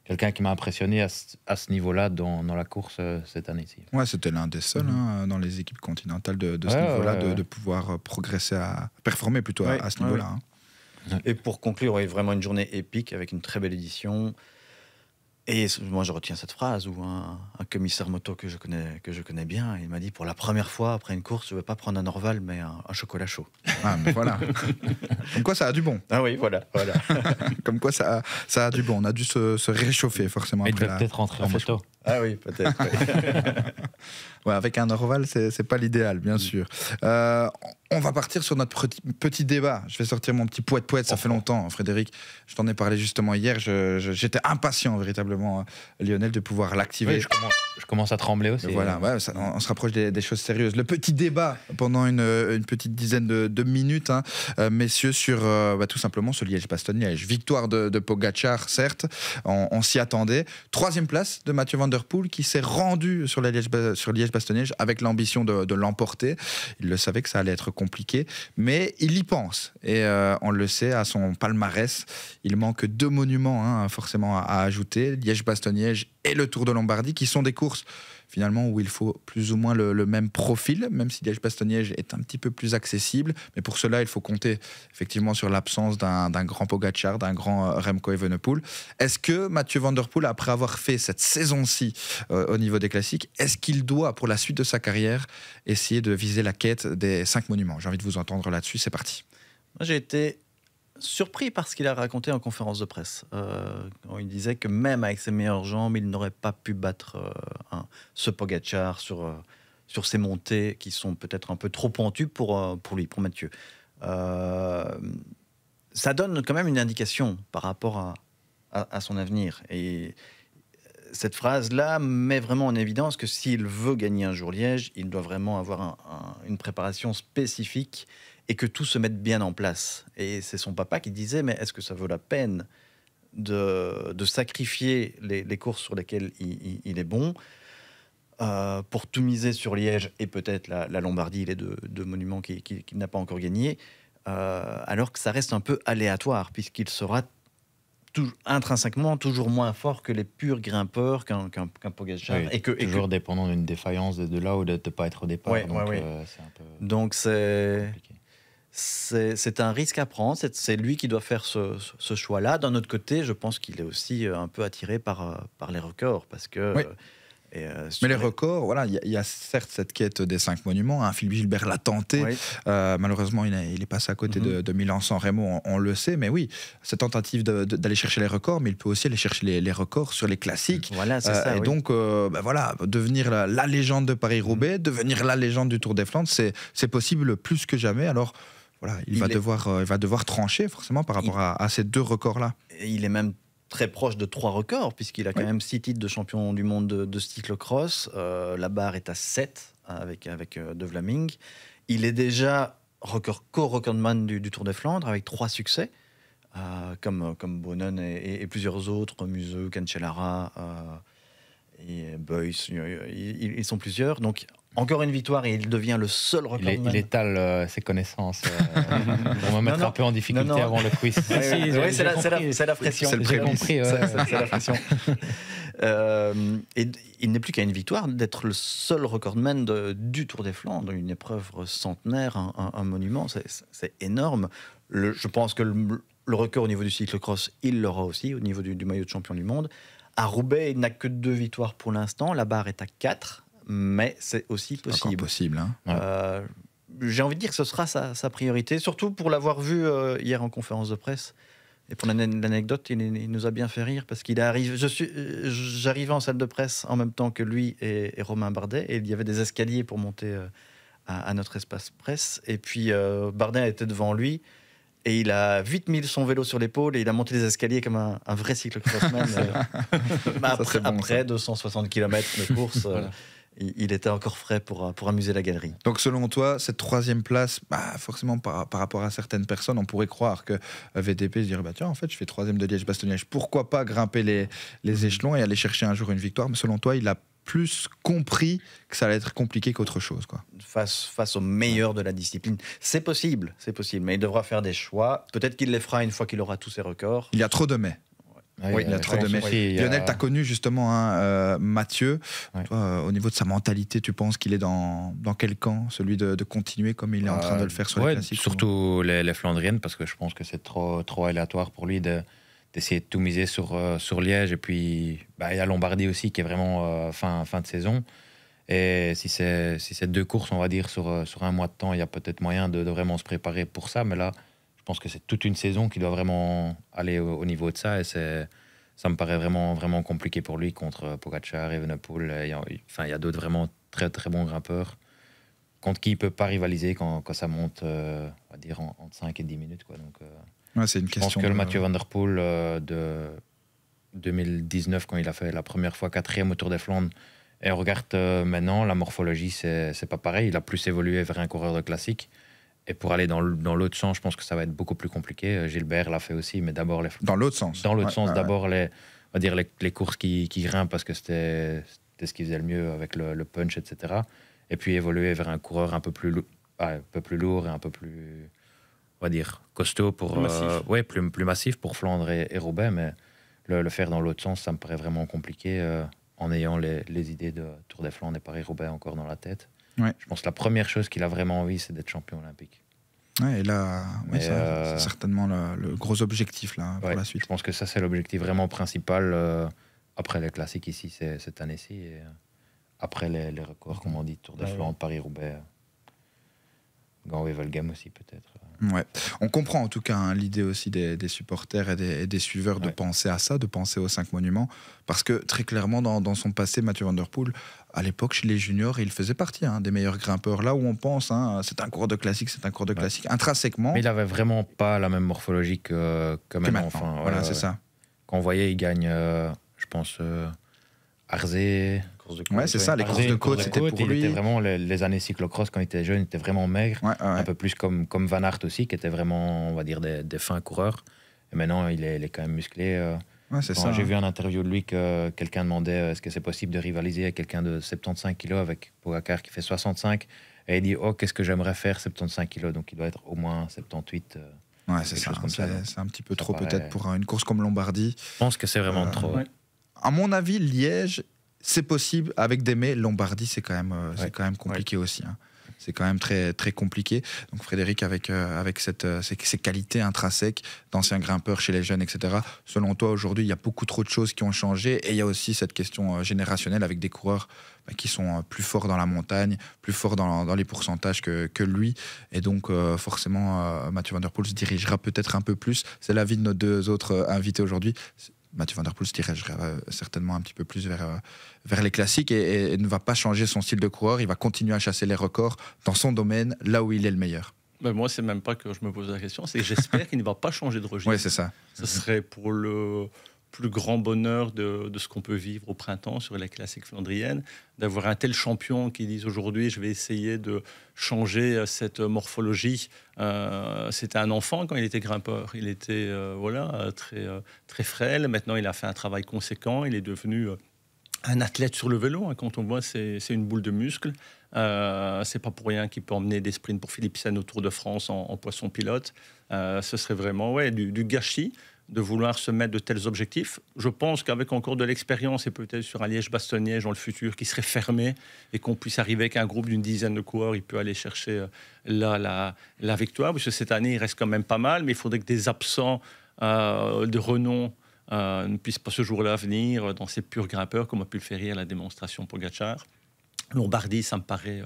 quelqu'un qui m'a impressionné à ce, niveau-là dans, la course euh, cette année-ci. Ouais, c'était l'un des seuls mhm. hein, euh, dans les équipes continentales de, de ce niveau-là de, pouvoir euh, progresser à performer plutôt à, ce niveau-là. Hein. Et pour conclure, on vraiment une journée épique avec une très belle édition. Et moi, je retiens cette phrase où un, commissaire moto que je, connais, que je connais bien, il m'a dit pour la première fois après une course, je ne vais pas prendre un Orval, mais un, chocolat chaud. Ah, voilà. Comme quoi, ça a du bon. Ah oui, voilà. voilà. Comme quoi, ça a, ça a du bon. On a dû se, réchauffer, forcément. après il peut-être rentrer en photo. Ah oui, peut-être. ouais, avec un Orval, c'est pas l'idéal, bien sûr. Euh, on va partir sur notre petit débat. Je vais sortir mon petit poète-poète, ça oh. fait longtemps, hein, Frédéric. Je t'en ai parlé justement hier. J'étais impatient, véritablement Hein, Lionel, de pouvoir l'activer. je, commence, à trembler aussi. Voilà, hein. on, se rapproche des, choses sérieuses. Le petit débat pendant une, euh, petite dizaine de, minutes, hein. euh, messieurs, sur euh, bah, tout simplement ce liège bastogne Victoire de, de Pogacar, certes, on, s'y attendait. Troisième place de Mathieu Van Der Poel qui s'est rendu sur la Liège, sur liège bastogne avec l'ambition de, l'emporter. Il le savait que ça allait être compliqué, mais il y pense. Et on le sait, à son palmarès, il manque deux monuments forcément à, à ajouter. Liège-Bastogne-Liège et le Tour de Lombardie, qui sont des courses finalement où il faut plus ou moins le, même profil, même si Liège-Bastogne-Liège est un petit peu plus accessible. Mais pour cela, il faut compter effectivement sur l'absence d'un grand Pogacar, d'un grand euh, Remco Evenepoel. Est-ce que Mathieu Van Der Poel, après avoir fait cette saison-ci euh, au niveau des classiques, est-ce qu'il doit, pour la suite de sa carrière, essayer de viser la quête des cinq monuments J'ai envie de vous entendre là-dessus, c'est parti. Moi, j'ai été surpris par ce qu'il a raconté en conférence de presse. Euh, il disait que même avec ses meilleures jambes, il n'aurait pas pu battre euh, ce Pogachar euh, sur, ses montées qui sont peut-être un peu trop pentues euh, pour, lui, pour Mathieu. ça donne quand même une indication par rapport à, son avenir. Et cette phrase-là met vraiment en évidence que s'il veut gagner un jour Liège, il doit vraiment avoir une préparation spécifique et que tout se mette bien en place. Et c'est son papa qui disait, mais est-ce que ça vaut la peine de, sacrifier les, courses sur lesquelles il, est bon euh, pour tout miser sur Liège et peut-être la, Lombardie, les deux, monuments qu'il qui, n'a pas encore gagnés, euh, alors que ça reste un peu aléatoire, puisqu'il sera intrinsèquement toujours moins fort que les purs grimpeurs qu'un qu Pogacar. et que, toujours dépendant d'une défaillance de, là ou de ne pas être au départ. Euh, donc c'est Donc c'est c'est un risque à prendre, c'est lui qui doit faire ce, choix-là. D'un autre côté, je pense qu'il est aussi euh, un peu attiré par, euh, par les records, parce que... Euh, mais les records, voilà, il y, a certes cette quête des cinq monuments. Un hein. Philippe Gilbert l'a tenté. malheureusement, il, est passé à côté de, mm-hmm. de, Milan San Remo, on, le sait. Mais oui, cette tentative d'aller chercher les records, mais il peut aussi aller chercher les, records sur les classiques. Voilà, c'est ça. Et donc, ben voilà, devenir la, légende de Paris-Roubaix, mm-hmm. devenir la légende du Tour des Flandres, c'est possible plus que jamais. Alors, il, va devoir, euh, il va devoir trancher forcément par rapport à, ces deux records-là. Il est même très proche de trois records, puisqu'il a quand même six titres de champion du monde de, de cyclocross. Euh, la barre est à sept hein, avec, avec euh, De Vlaming. Il est déjà record co-recordman du, Tour des Flandres avec trois succès, comme, comme et, plusieurs autres, Museux, Cancellara et Beuys. Ils, ils, sont plusieurs. Donc encore une victoire et il devient le seul recordman. Il, étale euh, ses connaissances. Euh, on va mettre un peu en difficulté avant le quiz. oui, c'est la, pression. C'est le compris. c'est la pression. Euh, et il n'est plus qu'à une victoire d'être le seul recordman du Tour des Flandres, une épreuve centenaire, un, monument, c'est énorme. je pense que le, record au niveau du cyclocross, il l'aura aussi au niveau du, maillot de champion du monde. À Roubaix, il n'a que deux victoires pour l'instant, la barre est à 4 mais c'est aussi possible. possible hein. euh, J'ai envie de dire que ce sera sa, priorité, surtout pour l'avoir vu euh, hier en conférence de presse. Et pour l'anecdote, il, nous a bien fait rire parce qu'il arrive. Je suis, euh, j'arrivais en salle de presse en même temps que lui et, Romain Bardet, et il y avait des escaliers pour monter à, notre espace presse. Et puis Bardet était devant lui. Et il a vite mis son vélo sur l'épaule et il a monté les escaliers comme un, vrai cyclocrossman. après, 260 km de course. voilà il était encore frais euh, pour, amuser la galerie. Donc selon toi, cette troisième place, bah, forcément par, rapport à certaines personnes, on pourrait croire que euh, VTP se dirait, bah, tiens, en fait, je fais troisième de liège bastogne pourquoi pas grimper les, mhm. échelons et aller chercher un jour une victoire Mais selon toi, il a plus compris que ça allait être compliqué qu'autre chose. Quoi. Face, face au meilleur de la discipline. C'est possible, c'est possible, mais il devra faire des choix. Peut-être qu'il les fera une fois qu'il aura tous ses records. Il y a trop de mai. Ah oui, il a de Lionel, tu as connu justement hein, euh, Mathieu. Euh, au niveau de sa mentalité, tu penses qu'il est dans, dans quel camp Celui de, continuer comme il est en train de le euh, faire sur les classiques Surtout les, Flandriennes, parce que je pense que c'est trop, trop aléatoire pour lui d'essayer de tout miser sur, sur Liège. Et puis, bah, il y a Lombardie aussi qui est vraiment fin, de saison. Et si c'est si deux courses, on va dire, sur, sur un mois de temps, il y a peut-être moyen de, vraiment se préparer pour ça. Mais là, je pense que c'est toute une saison qui doit vraiment aller au, niveau de ça. Et c'est, ça me paraît vraiment, vraiment compliqué pour lui contre Pogacar, Evenepoel. enfin, il y a d'autres vraiment très, très bons grimpeurs contre qui il ne peut pas rivaliser quand, quand ça monte, euh, on va dire, entre 5 et 10 minutes. Quoi. Donc, euh, c'est une je question. pense que le Mathieu Van Der Poel euh, de 2019, quand il a fait la première fois quatrième au Tour des Flandres, et on regarde maintenant, la morphologie, c'est, c'est pas pareil. Il a plus évolué vers un coureur de classique. Et pour aller dans l'autre sens, je pense que ça va être beaucoup plus compliqué. Euh, Gilbert l'a fait aussi, mais d'abord les. Dans l'autre sens. Dans l'autre sens, d'abord les, on va dire les, courses qui, grimpent parce que c'était ce qui faisait le mieux avec le, punch, etc. Et puis évoluer vers un coureur un peu plus, lourd, ah, un peu plus lourd et un peu plus, on va dire, costaud pour. Euh, ouais, plus, plus, massif pour Flandre et, Roubaix, mais le, faire dans l'autre sens, ça me paraît vraiment compliqué euh, en ayant les, les idées de Tour des Flandres et Paris-Roubaix encore dans la tête. Je pense que la première chose qu'il a vraiment envie, c'est d'être champion olympique. et là, c'est euh, certainement le, gros objectif là, pour la suite. Je pense que ça, c'est l'objectif vraiment principal euh, après les classiques ici, cette année-ci, et euh, après les, records, comme on dit, Tour de Flandre, Paris-Roubaix, Wevel Valgame aussi peut-être. Ouais. On comprend en tout cas hein, l'idée aussi des, supporters et des, suiveurs de penser à ça, de penser aux cinq monuments, parce que très clairement dans, dans son passé, Mathieu Van Der Poel à l'époque, chez les juniors, il faisait partie hein, des meilleurs grimpeurs. Là où on pense, hein, c'est un cours de classique, c'est un cours de classique, intrinsèquement. Mais il avait vraiment pas la même morphologie que, même Enfin, voilà, c'est ça. Quand on voyait, il gagne, euh, je pense, euh, Arzé. Ouais, c'est ça, les courses de côte, c'était pour il Était vraiment les, années cyclocross, quand il était jeune, il était vraiment maigre. un peu plus comme, comme Van Aert aussi, qui était vraiment, on va dire, des, fins coureurs. Et maintenant, il est, quand même musclé. Euh, j'ai hein. vu un interview de lui que quelqu'un demandait euh, est-ce que c'est possible de rivaliser avec quelqu'un de 75 kg avec Pogacar qui fait 65 et il dit oh qu'est-ce que j'aimerais faire 75 kg donc il doit être au moins 78. Euh, ouais, c'est ça. C'est un petit peu trop peut-être pour une course comme Lombardie. Je pense que c'est vraiment euh, trop. À mon avis, Liège, c'est possible avec des mets Lombardie, c'est quand même, c'est quand même compliqué aussi. Hein c'est quand même très, très compliqué. Donc Frédéric, avec, euh, avec cette, euh, ces, qualités intrinsèques d'ancien grimpeur chez les jeunes, etc., selon toi, aujourd'hui, il y a beaucoup trop de choses qui ont changé et il y a aussi cette question euh, générationnelle avec des coureurs bah, qui sont plus forts dans la montagne, plus forts dans, les pourcentages que, lui. Et donc, forcément, Mathieu Van Der Poel se dirigera peut-être un peu plus. C'est l'avis de nos deux autres invités aujourd'hui. Mathieu Van Der Poel se euh, certainement un petit peu plus vers, euh, vers les classiques et, ne va pas changer son style de coureur. Il va continuer à chasser les records dans son domaine, là où il est le meilleur. Mais moi, c'est même pas que je me pose la question, c'est que j'espère qu'il ne va pas changer de régime. Oui, c'est ça. Ce serait pour le plus grand bonheur de, ce qu'on peut vivre au printemps sur les classiques flandrienne, d'avoir un tel champion qui dise aujourd'hui je vais essayer de changer euh, cette morphologie. Euh, c'était un enfant quand il était grimpeur, il était euh, voilà très très frêle. Maintenant il a fait un travail conséquent, il est devenu un athlète sur le vélo. Hein. quand on voit c'est une boule de muscles Euh, c'est pas pour rien qu'il peut emmener des sprints pour Philippe Seine au Tour de France en, poisson pilote. ce serait vraiment ouais, du gâchis de vouloir se mettre de tels objectifs. Je pense qu'avec encore de l'expérience et peut-être sur un liège bastogne dans le futur qui serait fermé et qu'on puisse arriver avec un groupe d'une dizaine de coureurs, il peut aller chercher euh, la, la, victoire, parce que cette année, il reste quand même pas mal, mais il faudrait que des absents euh, de renom euh, ne puissent pas ce jour-là venir dans ces purs grimpeurs, comme a pu le faire hier la démonstration pour Gachard. Lombardie, ça me paraît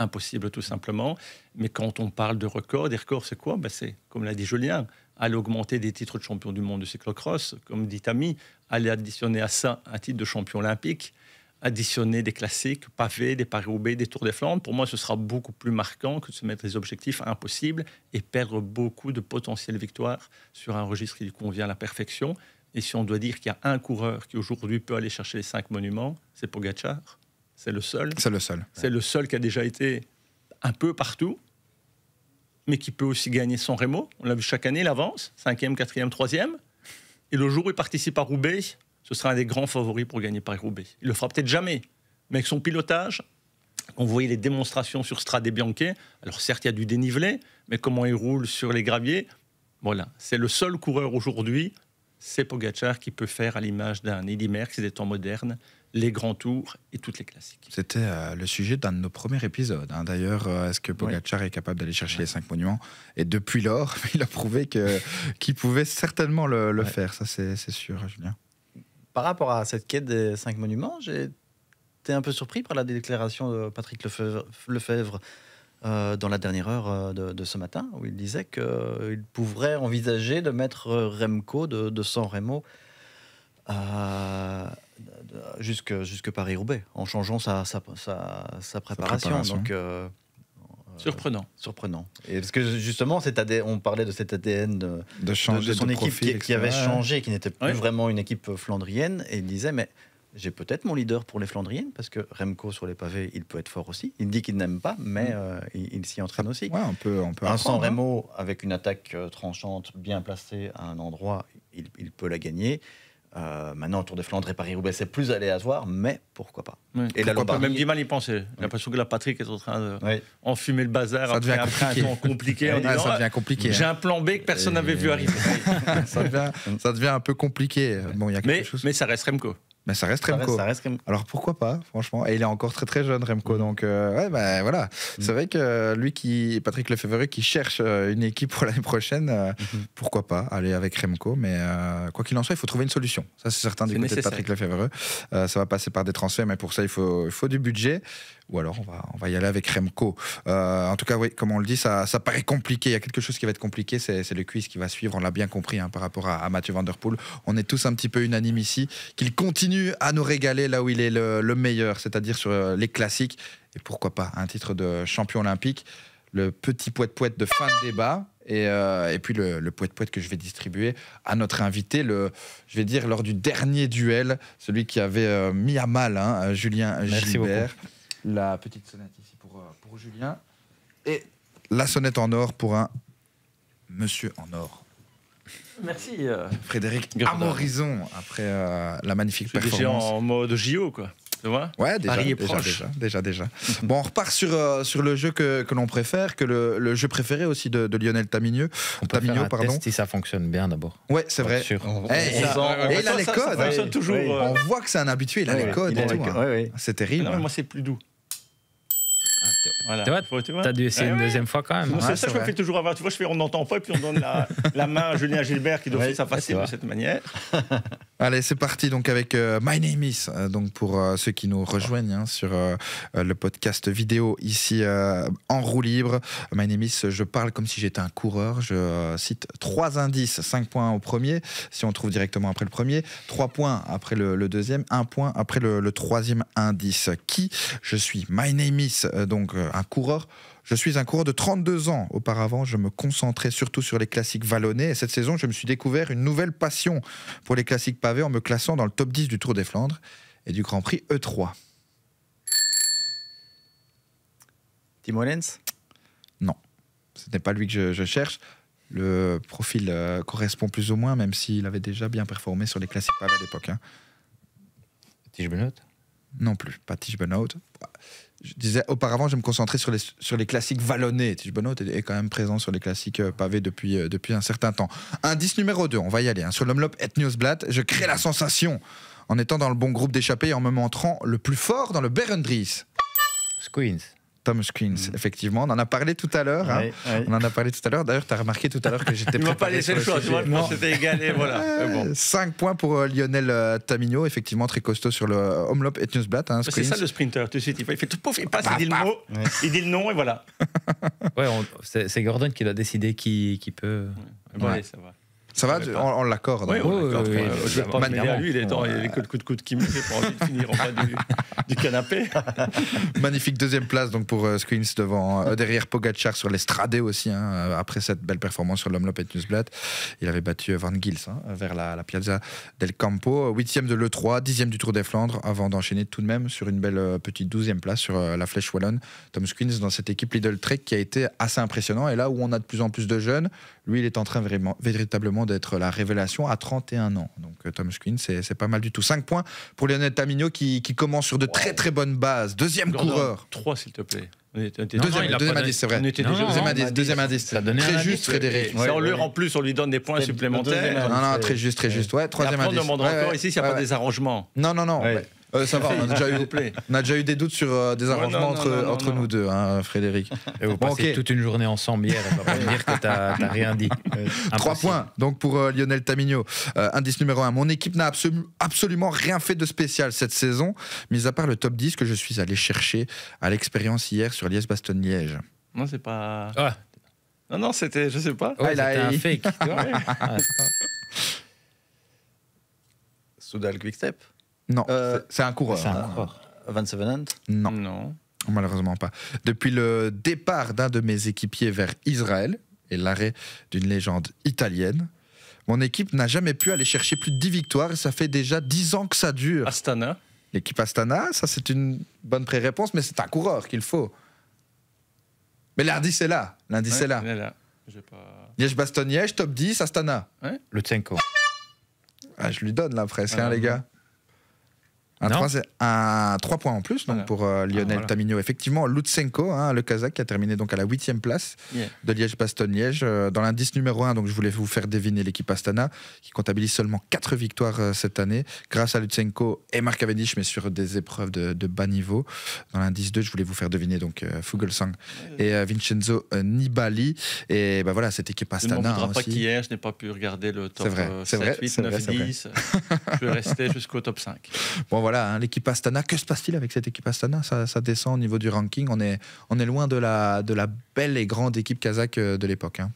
impossible tout simplement. Mais quand on parle de records, des records, c'est quoi ben, C'est, comme l'a dit Julien, à l'augmenter des titres de champion du monde de cyclocross, comme dit Ami, aller additionner à ça un titre de champion olympique, additionner des classiques, pavés, des Paris-Roubaix, des Tours des Flandres, pour moi, ce sera beaucoup plus marquant que de se mettre des objectifs impossibles et perdre beaucoup de potentielles victoires sur un registre qui lui convient à la perfection. Et si on doit dire qu'il y a un coureur qui aujourd'hui peut aller chercher les cinq monuments, c'est Pogacar. C'est le seul. C'est le seul. C'est le seul qui a déjà été un peu partout mais qui peut aussi gagner son Remo On l'a vu chaque année, il avance, 5e, 4e, 3e. Et le jour où il participe à Roubaix, ce sera un des grands favoris pour gagner Paris-Roubaix. Il le fera peut-être jamais, mais avec son pilotage, on voyait les démonstrations sur Strade Bianche, Alors certes, il y a du dénivelé, mais comment il roule sur les graviers, voilà. C'est le seul coureur aujourd'hui, c'est Pogacar, qui peut faire à l'image d'un Eddy Merckx des temps modernes, les grands tours et toutes les classiques. C'était euh, le sujet d'un de nos premiers épisodes. Hein. D'ailleurs, euh, est-ce que Pogacar est capable d'aller chercher les cinq monuments Et depuis lors, il a prouvé qu'il pouvait certainement le, faire. Ça, c'est sûr, Julien. Par rapport à cette quête des cinq monuments, j'ai été un peu surpris par la déclaration de Patrick Lefebvre, euh, dans la dernière heure de, ce matin, où il disait qu'il pourrait envisager de mettre Remco de, de San Remo. à jusque, jusque Paris-Roubaix, en changeant sa, sa, sa, préparation. Donc, euh, euh, surprenant. surprenant. Et parce que justement, on parlait de cet ADN de, de, son équipe qui, avait changé, qui n'était plus vraiment une équipe flandrienne, et il disait, mais j'ai peut-être mon leader pour les Flandriennes, parce que Remco sur les pavés, il peut être fort aussi. Il dit qu'il n'aime pas, mais mm. euh, il, s'y entraîne aussi. Ouais, un sans hein. Remo, avec une attaque tranchante, bien placée à un endroit, il, il peut la gagner. Euh, maintenant, autour de Flandre et Paris-Roubaix, c'est plus aléatoire, mais pourquoi pas Et pourquoi la Lombardie... même du mal y penser. J'ai l'impression que la Patrick est en train de enfumer le bazar ça devient compliqué. un temps compliqué. Ah, ça devient ah, compliqué. J'ai hein. un plan B que personne n'avait vu arriver. ça, devient, un peu compliqué. Bon, y a quelque chose... mais ça reste Remco. Mais ça reste Remco. Alors pourquoi pas, franchement. Et il est encore très très jeune, Remco. Mm. Donc, euh, ouais, bah, voilà. Mm. C'est vrai que euh, lui, qui, Patrick Lefebvre, qui cherche euh, une équipe pour l'année prochaine, mm-hmm. pourquoi pas aller avec Remco. Mais quoi qu'il en soit, il faut trouver une solution. Ça, c'est certain du côté de Patrick Lefebvre. ça va passer par des transferts, mais pour ça, il faut, il faut du budget ou alors on va, on va y aller avec Remco. Euh, en tout cas, oui, comme on le dit, ça, ça, paraît compliqué. Il y a quelque chose qui va être compliqué, c'est le quiz qui va suivre. On l'a bien compris hein, par rapport à, Mathieu Vanderpool. On est tous un petit peu unanimes ici, qu'il continue à nous régaler là où il est le, meilleur, c'est-à-dire sur euh, les classiques et pourquoi pas un titre de champion olympique. Le petit poète-poète de fin de débat, et, euh, et, puis le, le poète poète que je vais distribuer à notre invité, le, je vais dire lors du dernier duel, celui qui avait mis à mal hein, Julien Merci Gilbert la petite sonnette ici pour, euh, pour Julien. Et la sonnette en or pour un monsieur en or. Merci. Euh, frédéric Frédéric Amorison, après euh, la magnifique performance. en mode JO, quoi. Tu vois Ouais, déjà, Paris est déjà, proche. déjà, déjà, bon, on repart sur, euh, sur le jeu que, que l'on préfère, que le, le, jeu préféré aussi de, de Lionel Tamigneux. On peut faire un pardon. si ça fonctionne bien d'abord. Ouais, c'est vrai. Eh, et il a les codes. Ça, toujours, euh. On voit que c'est un habitué, il a oui, les codes. Hein. c'est terrible. Hein. moi, c'est plus doux. Ah, voilà. Tu vois, dû essayer eh une deuxième fois quand même. c'est ça, que je me fais toujours avant. Tu vois, je fais on n'entend pas et puis on donne la, la main à Julien Gilbert qui doit faire ça passer de cette manière. Allez, c'est parti donc avec euh, My Name Is, euh, donc pour euh, ceux qui nous rejoignent hein, sur le podcast vidéo ici en roue libre. My Name Is, je parle comme si j'étais un coureur. Je cite trois indices, cinq points au premier, si on trouve directement après le premier, trois points après le, deuxième, un point après le, le, troisième indice. Qui je suis My Name Is, donc un coureur je suis un coureur de 32 ans. Auparavant, je me concentrais surtout sur les classiques vallonnés. Et cette saison, je me suis découvert une nouvelle passion pour les classiques pavés en me classant dans le top 10 du Tour des Flandres et du Grand Prix E3. Tim Non, ce n'est pas lui que je, cherche. Le profil euh, correspond plus ou moins, même s'il avait déjà bien performé sur les classiques pavés à l'époque. Hein. Tige Non plus, pas Tige Benoît je disais auparavant, je me concentrais sur les, sur les classiques vallonnés. Tijubono est quand même présent sur les classiques euh, pavés depuis, euh, depuis un certain temps. Indice numéro 2, on va y aller. Hein, sur Sur l'Omlop Ethniosblatt, je crée la sensation en étant dans le bon groupe d'échappée et en me montrant le plus fort dans le Berendries. Squeens. Tom Screens, mm. effectivement. On en a parlé tout à l'heure. Hein. On en a parlé tout à l'heure. D'ailleurs, tu as remarqué tout à l'heure que j'étais pas laissé le choix, tu vois, c'était égalé, voilà. Bon. 5 points pour euh, Lionel euh, Tamino. effectivement, très costaud sur le euh, Homelop et Newsblatt. Hein, ah, c'est ça le sprinter, tout de suite. Il fait tout pouf, il passe, bah, il dit le bah. mot, il dit le nom, et voilà. ouais, c'est Gordon qui l'a décidé, qui, peut. Ouais. Ça va, on, l'accorde. il est dans les coups de coups de, coups de pour finir en bas du, canapé. Magnifique deuxième place donc pour euh, Squins devant, euh, derrière Pogacar sur l'Estrade aussi, hein, euh, après cette belle performance sur l'homme et Newsblatt. Il avait battu Van Gils hein, vers la, Piazza del Campo, huitième de l'E3, dixième du Tour des Flandres, avant d'enchaîner tout de même sur une belle petite douzième place sur la Flèche Wallonne. Tom Squins dans cette équipe Lidl Trek qui a été assez impressionnant et là où on a de plus en plus de jeunes, lui il est en train vraiment, véritablement d'être la révélation à 31 ans. Donc euh, Tom Quinn, c'est pas mal du tout. 5 points pour Lionel Tamino qui, qui commence sur de très très bonnes bases. Deuxième coureur. 3 s'il te plaît. Deuxième, indice, c'est vrai. deuxième indice. Très juste, Frédéric. Ouais, on lui, en plus, on lui donne des points supplémentaires. Non, non, très juste, très juste. Ouais, troisième indice. on demande encore ici s'il n'y a pas des arrangements. Non, non, non. Euh, ça va, on a, déjà eu, on a déjà eu des doutes sur euh, des arrangements entre, entre nous deux, hein, Frédéric. Et vous bon, toute une journée ensemble hier, on va dire que t'as rien dit. Euh, Trois points, donc pour Lionel Tamigno. indice numéro un, mon équipe n'a absolument rien fait de spécial cette saison, mis à part le top 10 que je suis allé chercher à l'expérience hier sur Liège-Bastogne-Liège. Non, c'est pas... Ah. Non, non, c'était, je sais pas. Ouais, ah, un fake. Soudal Quickstep non, euh, c'est un coureur. C'est un hein. coureur. Non. Malheureusement pas. Depuis le départ d'un de mes équipiers vers Israël et l'arrêt d'une légende italienne, mon équipe n'a jamais pu aller chercher plus de 10 victoires et ça fait déjà 10 ans que ça dure. Astana L'équipe Astana, ça c'est une bonne pré-réponse, mais c'est un coureur qu'il faut. Mais l'indice est là. L'indice ouais, est là. Pas... bastogne top 10, Astana. Le Tchenko. Ah, je lui donne la presse hein, ah, les gars. Un 3, 3, points en plus donc pour euh, ah, Lionel ah, Effectivement, Lutsenko, hein, le Kazakh, qui a terminé donc à la 8 place de Liège-Bastogne-Liège. Euh, dans l'indice numéro 1, donc je voulais vous faire deviner l'équipe Astana, qui comptabilise seulement 4 victoires euh, cette année, grâce à Lutsenko et Marc Cavendish, mais sur des épreuves de, de bas niveau. Dans l'indice 2, je voulais vous faire deviner donc Fuglsang et Vincenzo Nibali. Et bah, voilà, cette équipe Astana. Je ne pas qu'hier, je n'ai pas pu regarder le top 7, vrai, 8, 9, 10. je vais rester jusqu'au top 5. Bon, voilà voilà, hein, l'équipe Astana, que se passe-t-il avec cette équipe Astana ça, descend au niveau du ranking. On est, loin de la, belle et grande équipe kazakh euh, de l'époque. Hein.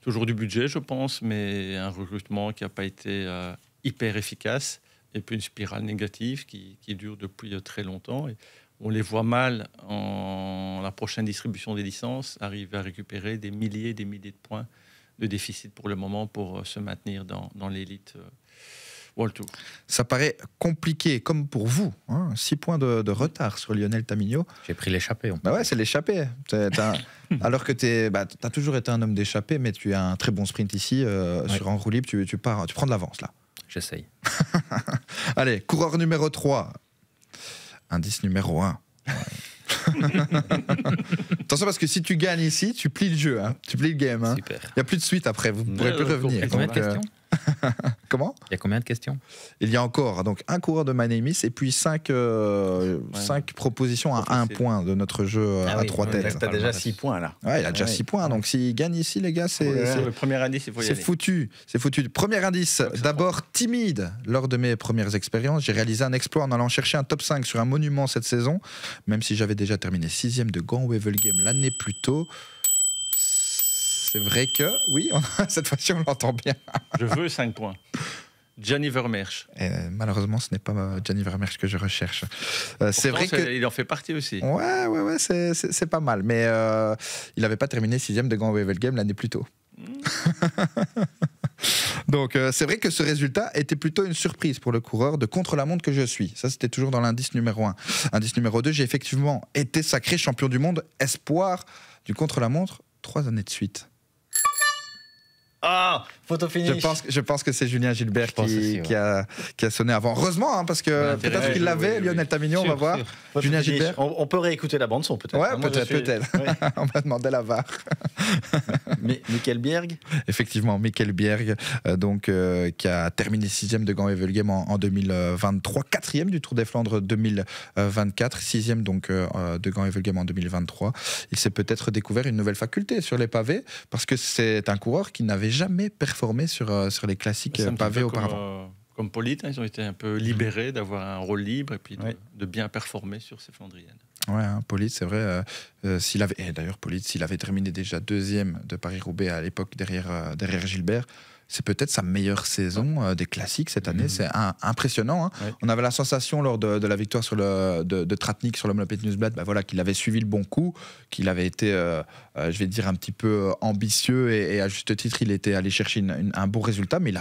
Toujours du budget, je pense, mais un recrutement qui n'a pas été euh, hyper efficace et puis une spirale négative qui, dure depuis euh, très longtemps. on les voit mal en la prochaine distribution des licences arriver à récupérer des milliers des milliers de points de déficit pour le moment pour se maintenir dans, dans l'élite ça paraît compliqué, comme pour vous. 6 hein. points de, retard sur Lionel Tamigno. J'ai pris l'échappée. Bah ouais, c'est l'échappée. alors que tu bah, as toujours été un homme d'échappée, mais tu as un très bon sprint ici. Euh, sur un libre, tu, pars, tu prends de l'avance là. J'essaye. Allez, coureur numéro 3. Indice numéro 1. Attention parce que si tu gagnes ici, tu plies le jeu, hein. tu plies le game. Hein. Il n'y a plus de suite après, vous ne pourrez plus revenir. Donc, euh, questions Comment Il y a combien de questions Il y a encore donc un coureur de Manemis et puis cinq, euh, cinq propositions à un point de notre jeu euh, ah à trois têtes. T'as déjà six points là. Ouais, il a déjà ah six points. Donc s'il gagne ici, les gars, c'est le premier indice. C'est foutu, c'est foutu. Premier indice. D'abord timide. Lors de mes premières expériences, j'ai réalisé un exploit en allant chercher un top 5 sur un monument cette saison, même si j'avais déjà terminé sixième de Grand Wevel Game l'année plus tôt c'est vrai que, oui, cette fois-ci, on l'entend bien. je veux 5 points. Johnny Vermeersch. malheureusement, ce n'est pas Johnny euh, Vermeersch que je recherche. Euh, c'est vrai que... il en fait partie aussi. Ouais, ouais, ouais, c'est pas mal. Mais euh, il n'avait pas terminé sixième de Grand Wevel Game l'année plus tôt. Mm. Donc c'est vrai que ce résultat était plutôt une surprise pour le coureur de contre-la-montre que je suis. Ça c'était toujours dans l'indice numéro 1. Indice numéro 2, j'ai effectivement été sacré champion du monde, espoir du contre-la-montre, trois années de suite. Oh, Je pense, je que c'est Julien Gilbert qui, a, sonné avant. Heureusement, hein, parce que peut-être qu'il l'avait, Lionel Tamignon, on va voir. Julien Gilbert. On, peut réécouter la bande-son, peut-être. Ouais, ah, peut-être, on va demander la VAR. Michael Bierg Effectivement, Michael Bierg, euh, donc, euh, qui a terminé 6 sixième de Gand Wevelgem en, en 2023, quatrième du Tour des Flandres 2024, sixième donc, euh, de Gand Wevelgem en 2023. Il s'est peut-être découvert une nouvelle faculté sur les pavés, parce que c'est un coureur qui n'avait jamais performé formé sur, euh, sur les classiques euh, pavés auparavant. Euh, comme, comme Polite, hein. ils ont été un peu mhm. libérés d'avoir un rôle libre et puis de, bien performer sur ces Flandriennes. Ouais, hein, Polite, c'est vrai. s'il avait, d'ailleurs, Polite, s'il avait terminé déjà deuxième de Paris-Roubaix à l'époque derrière, derrière Gilbert, c'est peut-être sa meilleure saison euh, des classiques cette année. Mhm. C'est impressionnant. Hein. On avait la sensation lors de, la victoire sur de, Tratnik sur le Newsblad bah voilà, qu'il avait suivi le bon coup, qu'il avait été, euh, euh, je vais dire, un petit peu ambitieux et, à juste titre, il était allé chercher un bon résultat, mais il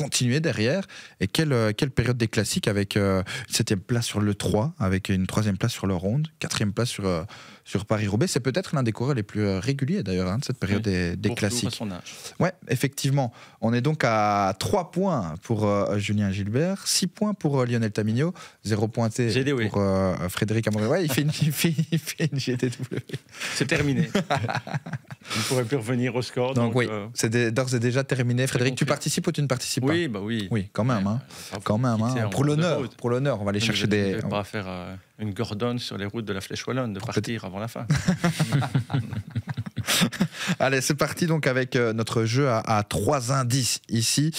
continuer derrière. Et quelle, euh, quelle période des classiques avec euh, septième place sur le 3, avec une troisième place sur le Ronde, quatrième place sur, euh, sur Paris-Roubaix. C'est peut-être l'un des coureurs les plus réguliers d'ailleurs hein, de cette période des, des classiques. Ouais, effectivement. On est donc à 3 points pour Julien Gilbert, 6 points pour Lionel Tamino 0 pointé pour Frédéric Amoré il fait une, GTW. C'est terminé. Il ne pourrait plus revenir au score. Donc, donc oui, c'est d'ores et déjà terminé. Frédéric, tu participes ou tu ne participes oui, bah oui. Oui, quand même. Hein. Quand même. Hein. Pour l'honneur, pour l'honneur, on va aller chercher des. Pas faire. Euh, une Gordon sur les routes de la Flèche Wallonne, de partir avant la fin. Allez, c'est parti donc avec euh, notre jeu à, trois indices ici.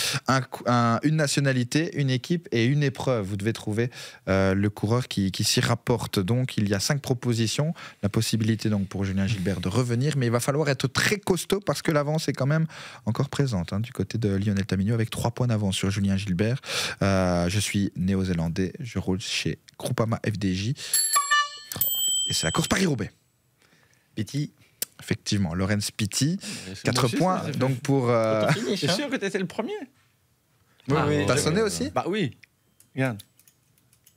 une nationalité, une équipe et une épreuve. Vous devez trouver euh, le coureur qui, s'y rapporte. Donc, il y a cinq propositions. La possibilité donc pour Julien Gilbert de revenir, mais il va falloir être très costaud parce que l'avance est quand même encore présente hein, du côté de Lionel Tamino avec trois points d'avance sur Julien Gilbert. Euh, je suis néo-zélandais, je roule chez Groupama FDJ. Et c'est la course Paris-Roubaix. Petit Effectivement, Lorenz Piti, 4 points. donc pour. Euh... Hein. sûr que t'étais le premier. Ah, t'as sonné euh, aussi Bah oui. Regarde.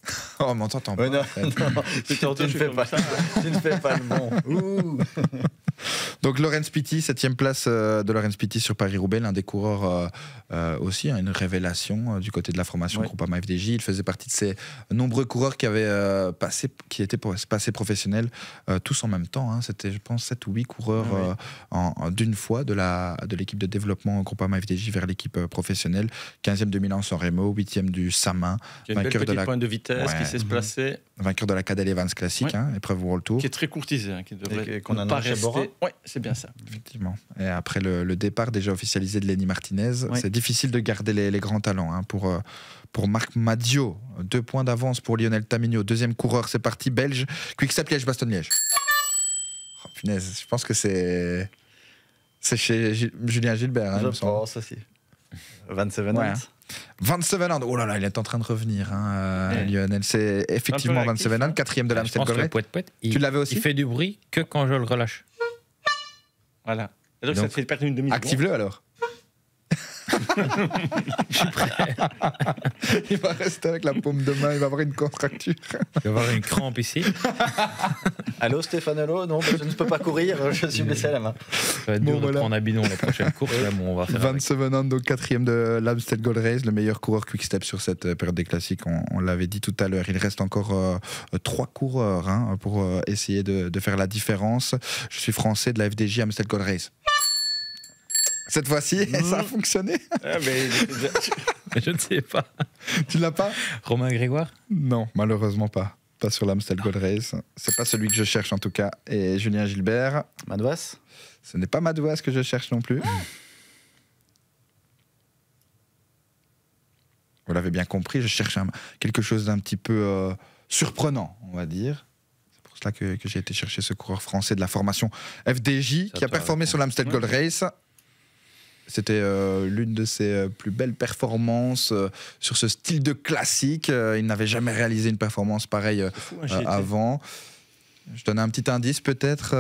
Oh, on m'entend pas. en hein. tu, ne fais pas, ça, ne fais pas le bon. Donc Lorenz Pitti, septième place euh, de Lorenz Pitti sur Paris-Roubaix, l'un des coureurs euh, euh, aussi, hein, une révélation du côté de la formation Groupama FDJ. Il faisait partie de ces nombreux coureurs qui avaient passé, qui étaient passés professionnels tous en même temps. Hein. C'était, je pense, 7 ou 8 coureurs en, d'une fois de, la, de l'équipe de développement Groupama FDJ vers l'équipe professionnelle. 15e de Milan-San Remo, 8e du Samin, vainqueur de la... Point de vitesse qui s'est placé. Vainqueur de la Cadel Evans classique, hein, épreuve World Tour. Qui est très courtisé hein, qui devrait qu'on a pas rester. Oui, c'est bien ça. Effectivement. Et après le, départ déjà officialisé de Lenny Martinez, c'est difficile de garder les, grands talents. Hein, pour, euh, pour Marc Madio, deux points d'avance pour Lionel Tamigno. Deuxième coureur, c'est parti, belge. Quick-Step Liège, Baston Liège. Oh, je pense que c'est. C'est chez Julien Gilbert. Hein, je pense aussi. 27 ouais. 27 ans oh là là, il est en train de revenir, hein, euh, Lionel. C'est effectivement 27 4 hein. quatrième de ah, l'Amstel Gold. Tu l'avais aussi Il fait du bruit que quand je le relâche. Voilà. donc, ça te fait perdre une demi-seconde. Active-le alors. je suis prêt. il va rester avec la paume de main, il va avoir une contracture. Il va avoir une crampe ici. allo Stéphane, Allo, Non, bah, je ne peux pas courir, je suis blessé à la main. Ça va être dur de prendre un bidon la prochaine course. on va faire 27 ans, donc quatrième de l'Amstel Gold Race, le meilleur coureur quick step sur cette euh, période des classiques, on, l'avait dit tout à l'heure. Il reste encore euh, trois coureurs hein, pour euh, essayer de, de faire la différence. Je suis français de la FDJ Amstel Gold Race cette fois-ci Ça a hmm. fonctionné ah, Je ne sais pas. Tu l'as pas Romain Grégoire Non, malheureusement pas. Pas sur l'Amstel Gold Race. C'est pas celui que je cherche en tout cas. Et Julien Gilbert Madouas Ce n'est pas Madouas que je cherche non plus. Ah. Vous l'avez bien compris, je cherche quelque chose d'un petit peu euh, surprenant, on va dire C'est pour cela que, j'ai été chercher ce coureur français de la formation FDJ qui a performé sur l'Amstel Gold Race. C'était euh, l'une de ses euh, plus belles performances euh, sur ce style de classique. il n'avait jamais réalisé une performance pareille hein, avant. Je donne un petit indice peut-être.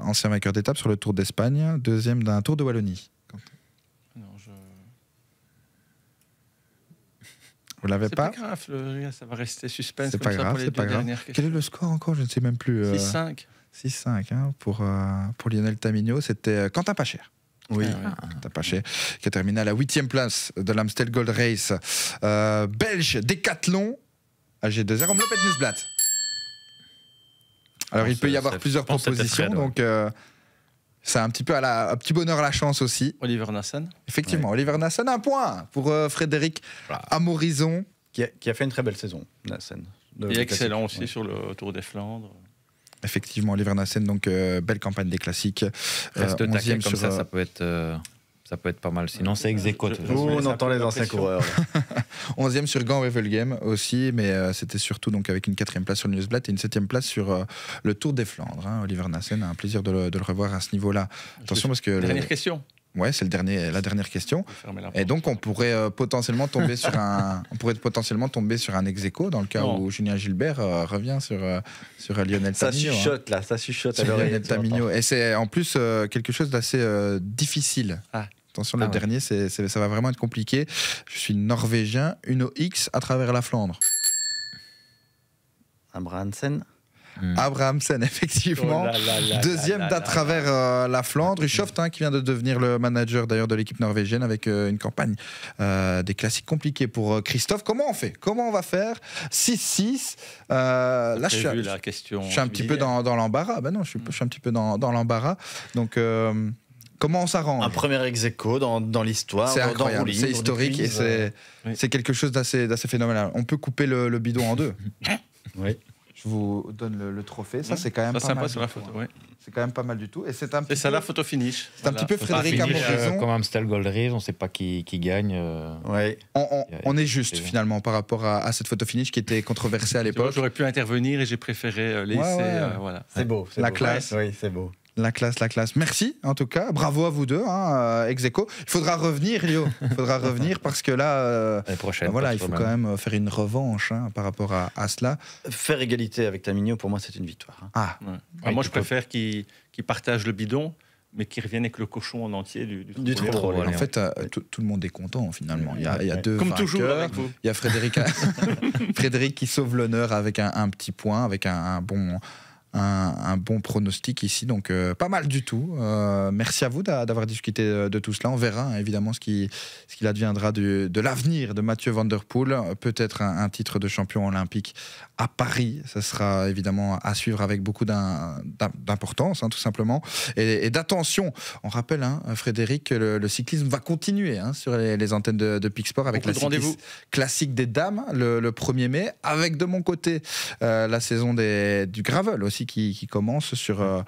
ancien vainqueur d'étape sur le Tour d'Espagne, deuxième d'un Tour de Wallonie. Vous l'avez pas C'est pas grave, ça va rester suspense. C'est pas grave, pas grave. Quel est le score encore Je ne sais même plus. 6-5. 6-5 hein, pour, pour Lionel Tamigno. C'était Quentin Pacher. Oui, ah, ah. pas qui a terminé à la huitième place de l'Amstel Gold Race. Euh, Belge, Décathlon, AG2R, Omloop et Alors, il peut y avoir plusieurs propositions, donc c'est euh, un petit peu à la, petit bonheur à la chance aussi. Oliver Nassen. Effectivement, Oliver Nassen, un point pour euh, Frédéric Amorison. Qui a, fait une très belle saison, Nassen. Et excellent aussi sur le Tour des Flandres effectivement, Oliver donc euh, belle campagne des classiques. Euh, Reste taquet, comme sur, ça, euh, ça peut être ça peut être pas mal. Sinon, c'est ex on entend les anciens coureurs. 11e sur Gant Revel Game aussi, mais c'était surtout donc, avec une 4 place sur le Newsblatt et une 7 place sur le Tour des Flandres. Hein. Oliver Nassen un hein. plaisir de le, revoir à ce niveau-là. Attention parce que. Dernière question. Ouais, c'est le dernier, la dernière question. Et donc, on pourrait euh, potentiellement tomber sur un, on pourrait potentiellement tomber sur un ex dans le cas où Julien Gilbert euh, revient sur euh, sur Lionel ça Ça hein. chuchote là, ça chuchote. Sur Lionel Tamino. Et c'est en plus quelque chose d'assez difficile. Ah. Attention, ah le dernier, c'est, ça va vraiment être compliqué. Je suis norvégien, une OX à travers la Flandre. Un Abraham Abrahamsen, effectivement. Deuxième d'à travers la Flandre. Richoft hein, qui vient de devenir le manager d'ailleurs de l'équipe norvégienne avec euh, une campagne euh, des classiques compliquées pour euh, Christophe. Comment on fait Comment on va faire 6-6. là, je suis, la question je un petit peu dans, l'embarras. Ben non, mm. je suis, un petit peu dans, l'embarras. Donc. Comment on s'arrange Un premier ex dans, dans l'histoire. C'est c'est historique et c'est quelque chose d'assez phénoménal. On peut couper le, le bidon en deux. oui je vous donne le, trophée. Ça, mmh. c'est quand même ça, pas mal. Sur la photo, hein. C'est quand même pas mal du tout. Et c'est un. ça la photo finish. C'est un petit peu Frédéric raison. Euh, comme Amstel Gold Race, on ne sait pas qui, qui gagne. Euh. Ouais. On, on, est juste finalement par rapport à, cette photo finish qui était controversée à l'époque. J'aurais pu intervenir et j'ai préféré euh, laisser. voilà. C'est beau. La classe. Oui, c'est beau. La classe, la classe. Merci en tout cas. Bravo à vous deux, hein, euh, ex Il faudra revenir, Léo. Il faudra revenir parce que là, euh, bah voilà, il faut quand même euh, faire une revanche hein, par rapport à, cela. Faire égalité avec Tamino, pour moi, c'est une victoire. Hein. Ah. ah moi, je préfère qu'il partage le bidon mais qu'il revienne avec le cochon en entier du, En fait, tout le monde est content finalement. Il y a, deux Comme toujours Il y a Frédéric, qui sauve l'honneur avec un, petit point, avec un bon un, bon pronostic ici. Donc, euh, pas mal du tout. Euh, merci à vous d'avoir discuté de, tout cela. On verra hein, évidemment ce qu'il ce adviendra de l'avenir de Mathieu Van Peut-être un, titre de champion olympique à Paris. Ce sera évidemment à suivre avec beaucoup d'importance, hein, tout simplement, et, d'attention. On rappelle, hein, Frédéric, que le, cyclisme va continuer hein, sur les, antennes de, de avec le la vous classique des dames le, 1er mai, avec de mon côté euh, la saison des, du gravel aussi qui, commence sur, euh,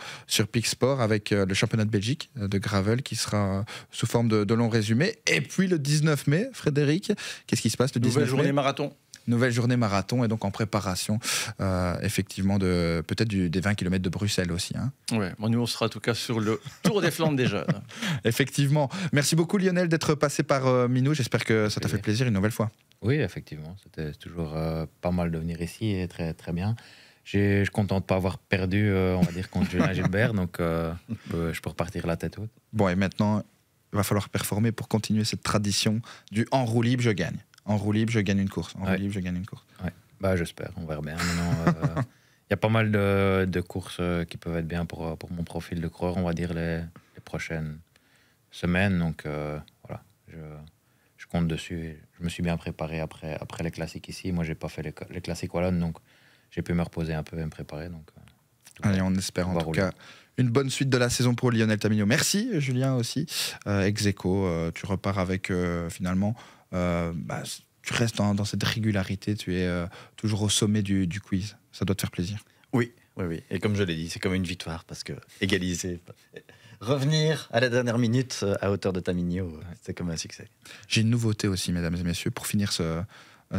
PICSport avec euh, le championnat de Belgique de gravel qui sera sous forme de, long résumé. Et puis le 19 mai, Frédéric, qu'est-ce qui se passe le 19 Nouvelle mai journée marathon nouvelle journée marathon et donc en préparation euh, effectivement de peut-être des 20 km de Bruxelles aussi. Hein. Oui, nous on sera en tout cas sur le Tour des Flandres déjà. effectivement. Merci beaucoup Lionel d'être passé par euh, Minou. J'espère que ça t'a fait plaisir une nouvelle fois. Oui, effectivement. C'était toujours euh, pas mal de venir ici et très, très bien. Je suis de pas avoir perdu, on va dire, contre Julien Gilbert, donc je peux, je peux repartir la tête haute. Bon, et maintenant, il va falloir performer pour continuer cette tradition du en roue libre, je gagne en roue libre, je gagne une course. En libre, je gagne une course. Bah, j'espère, on verra bien. Euh, il y a pas mal de, courses euh, qui peuvent être bien pour, euh, pour mon profil de coureur, on va dire, les, les prochaines semaines. Donc voilà, je, je, compte dessus. je me suis bien préparé après, après les classiques ici. Moi, j'ai pas fait les, classiques wallonnes, donc j'ai pu me reposer un peu et me préparer. Donc, Allez, on espère en tout cas une bonne suite de la saison pour Lionel Tamino. Merci Julien aussi. Execo, tu repars avec finalement euh, bah, tu restes dans, cette régularité, tu es euh, toujours au sommet du, quiz. Ça doit te faire plaisir. Oui, oui, oui. Et comme je l'ai dit, c'est comme une victoire parce que égaliser, revenir à la dernière minute euh, à hauteur de ta minio c'est comme un succès. J'ai une nouveauté aussi, mesdames et messieurs, pour finir ce,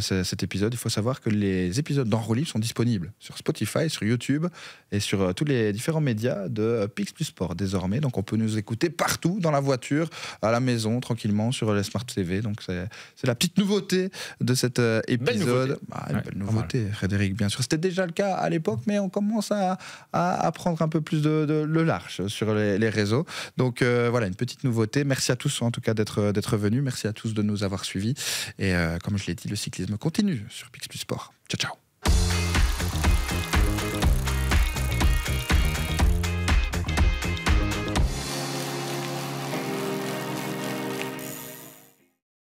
cet épisode, il faut savoir que les épisodes d'Enro sont disponibles sur Spotify, sur YouTube et sur euh, tous les différents médias de euh, Pix Plus Sport désormais. Donc on peut nous écouter partout, dans la voiture, à la maison, tranquillement, sur les Smart TV. Donc c'est la petite nouveauté de cet euh, épisode. Bah, belle nouveauté, une belle nouveauté Frédéric, bien sûr. C'était déjà le cas à l'époque, mais on commence à, à, prendre un peu plus de, de le large sur les, réseaux. Donc voilà, une petite nouveauté. Merci à tous en tout cas d'être venus. Merci à tous de nous avoir suivis. Et comme je l'ai dit, le cycle continue sur Pix Plus Sport. Ciao, ciao.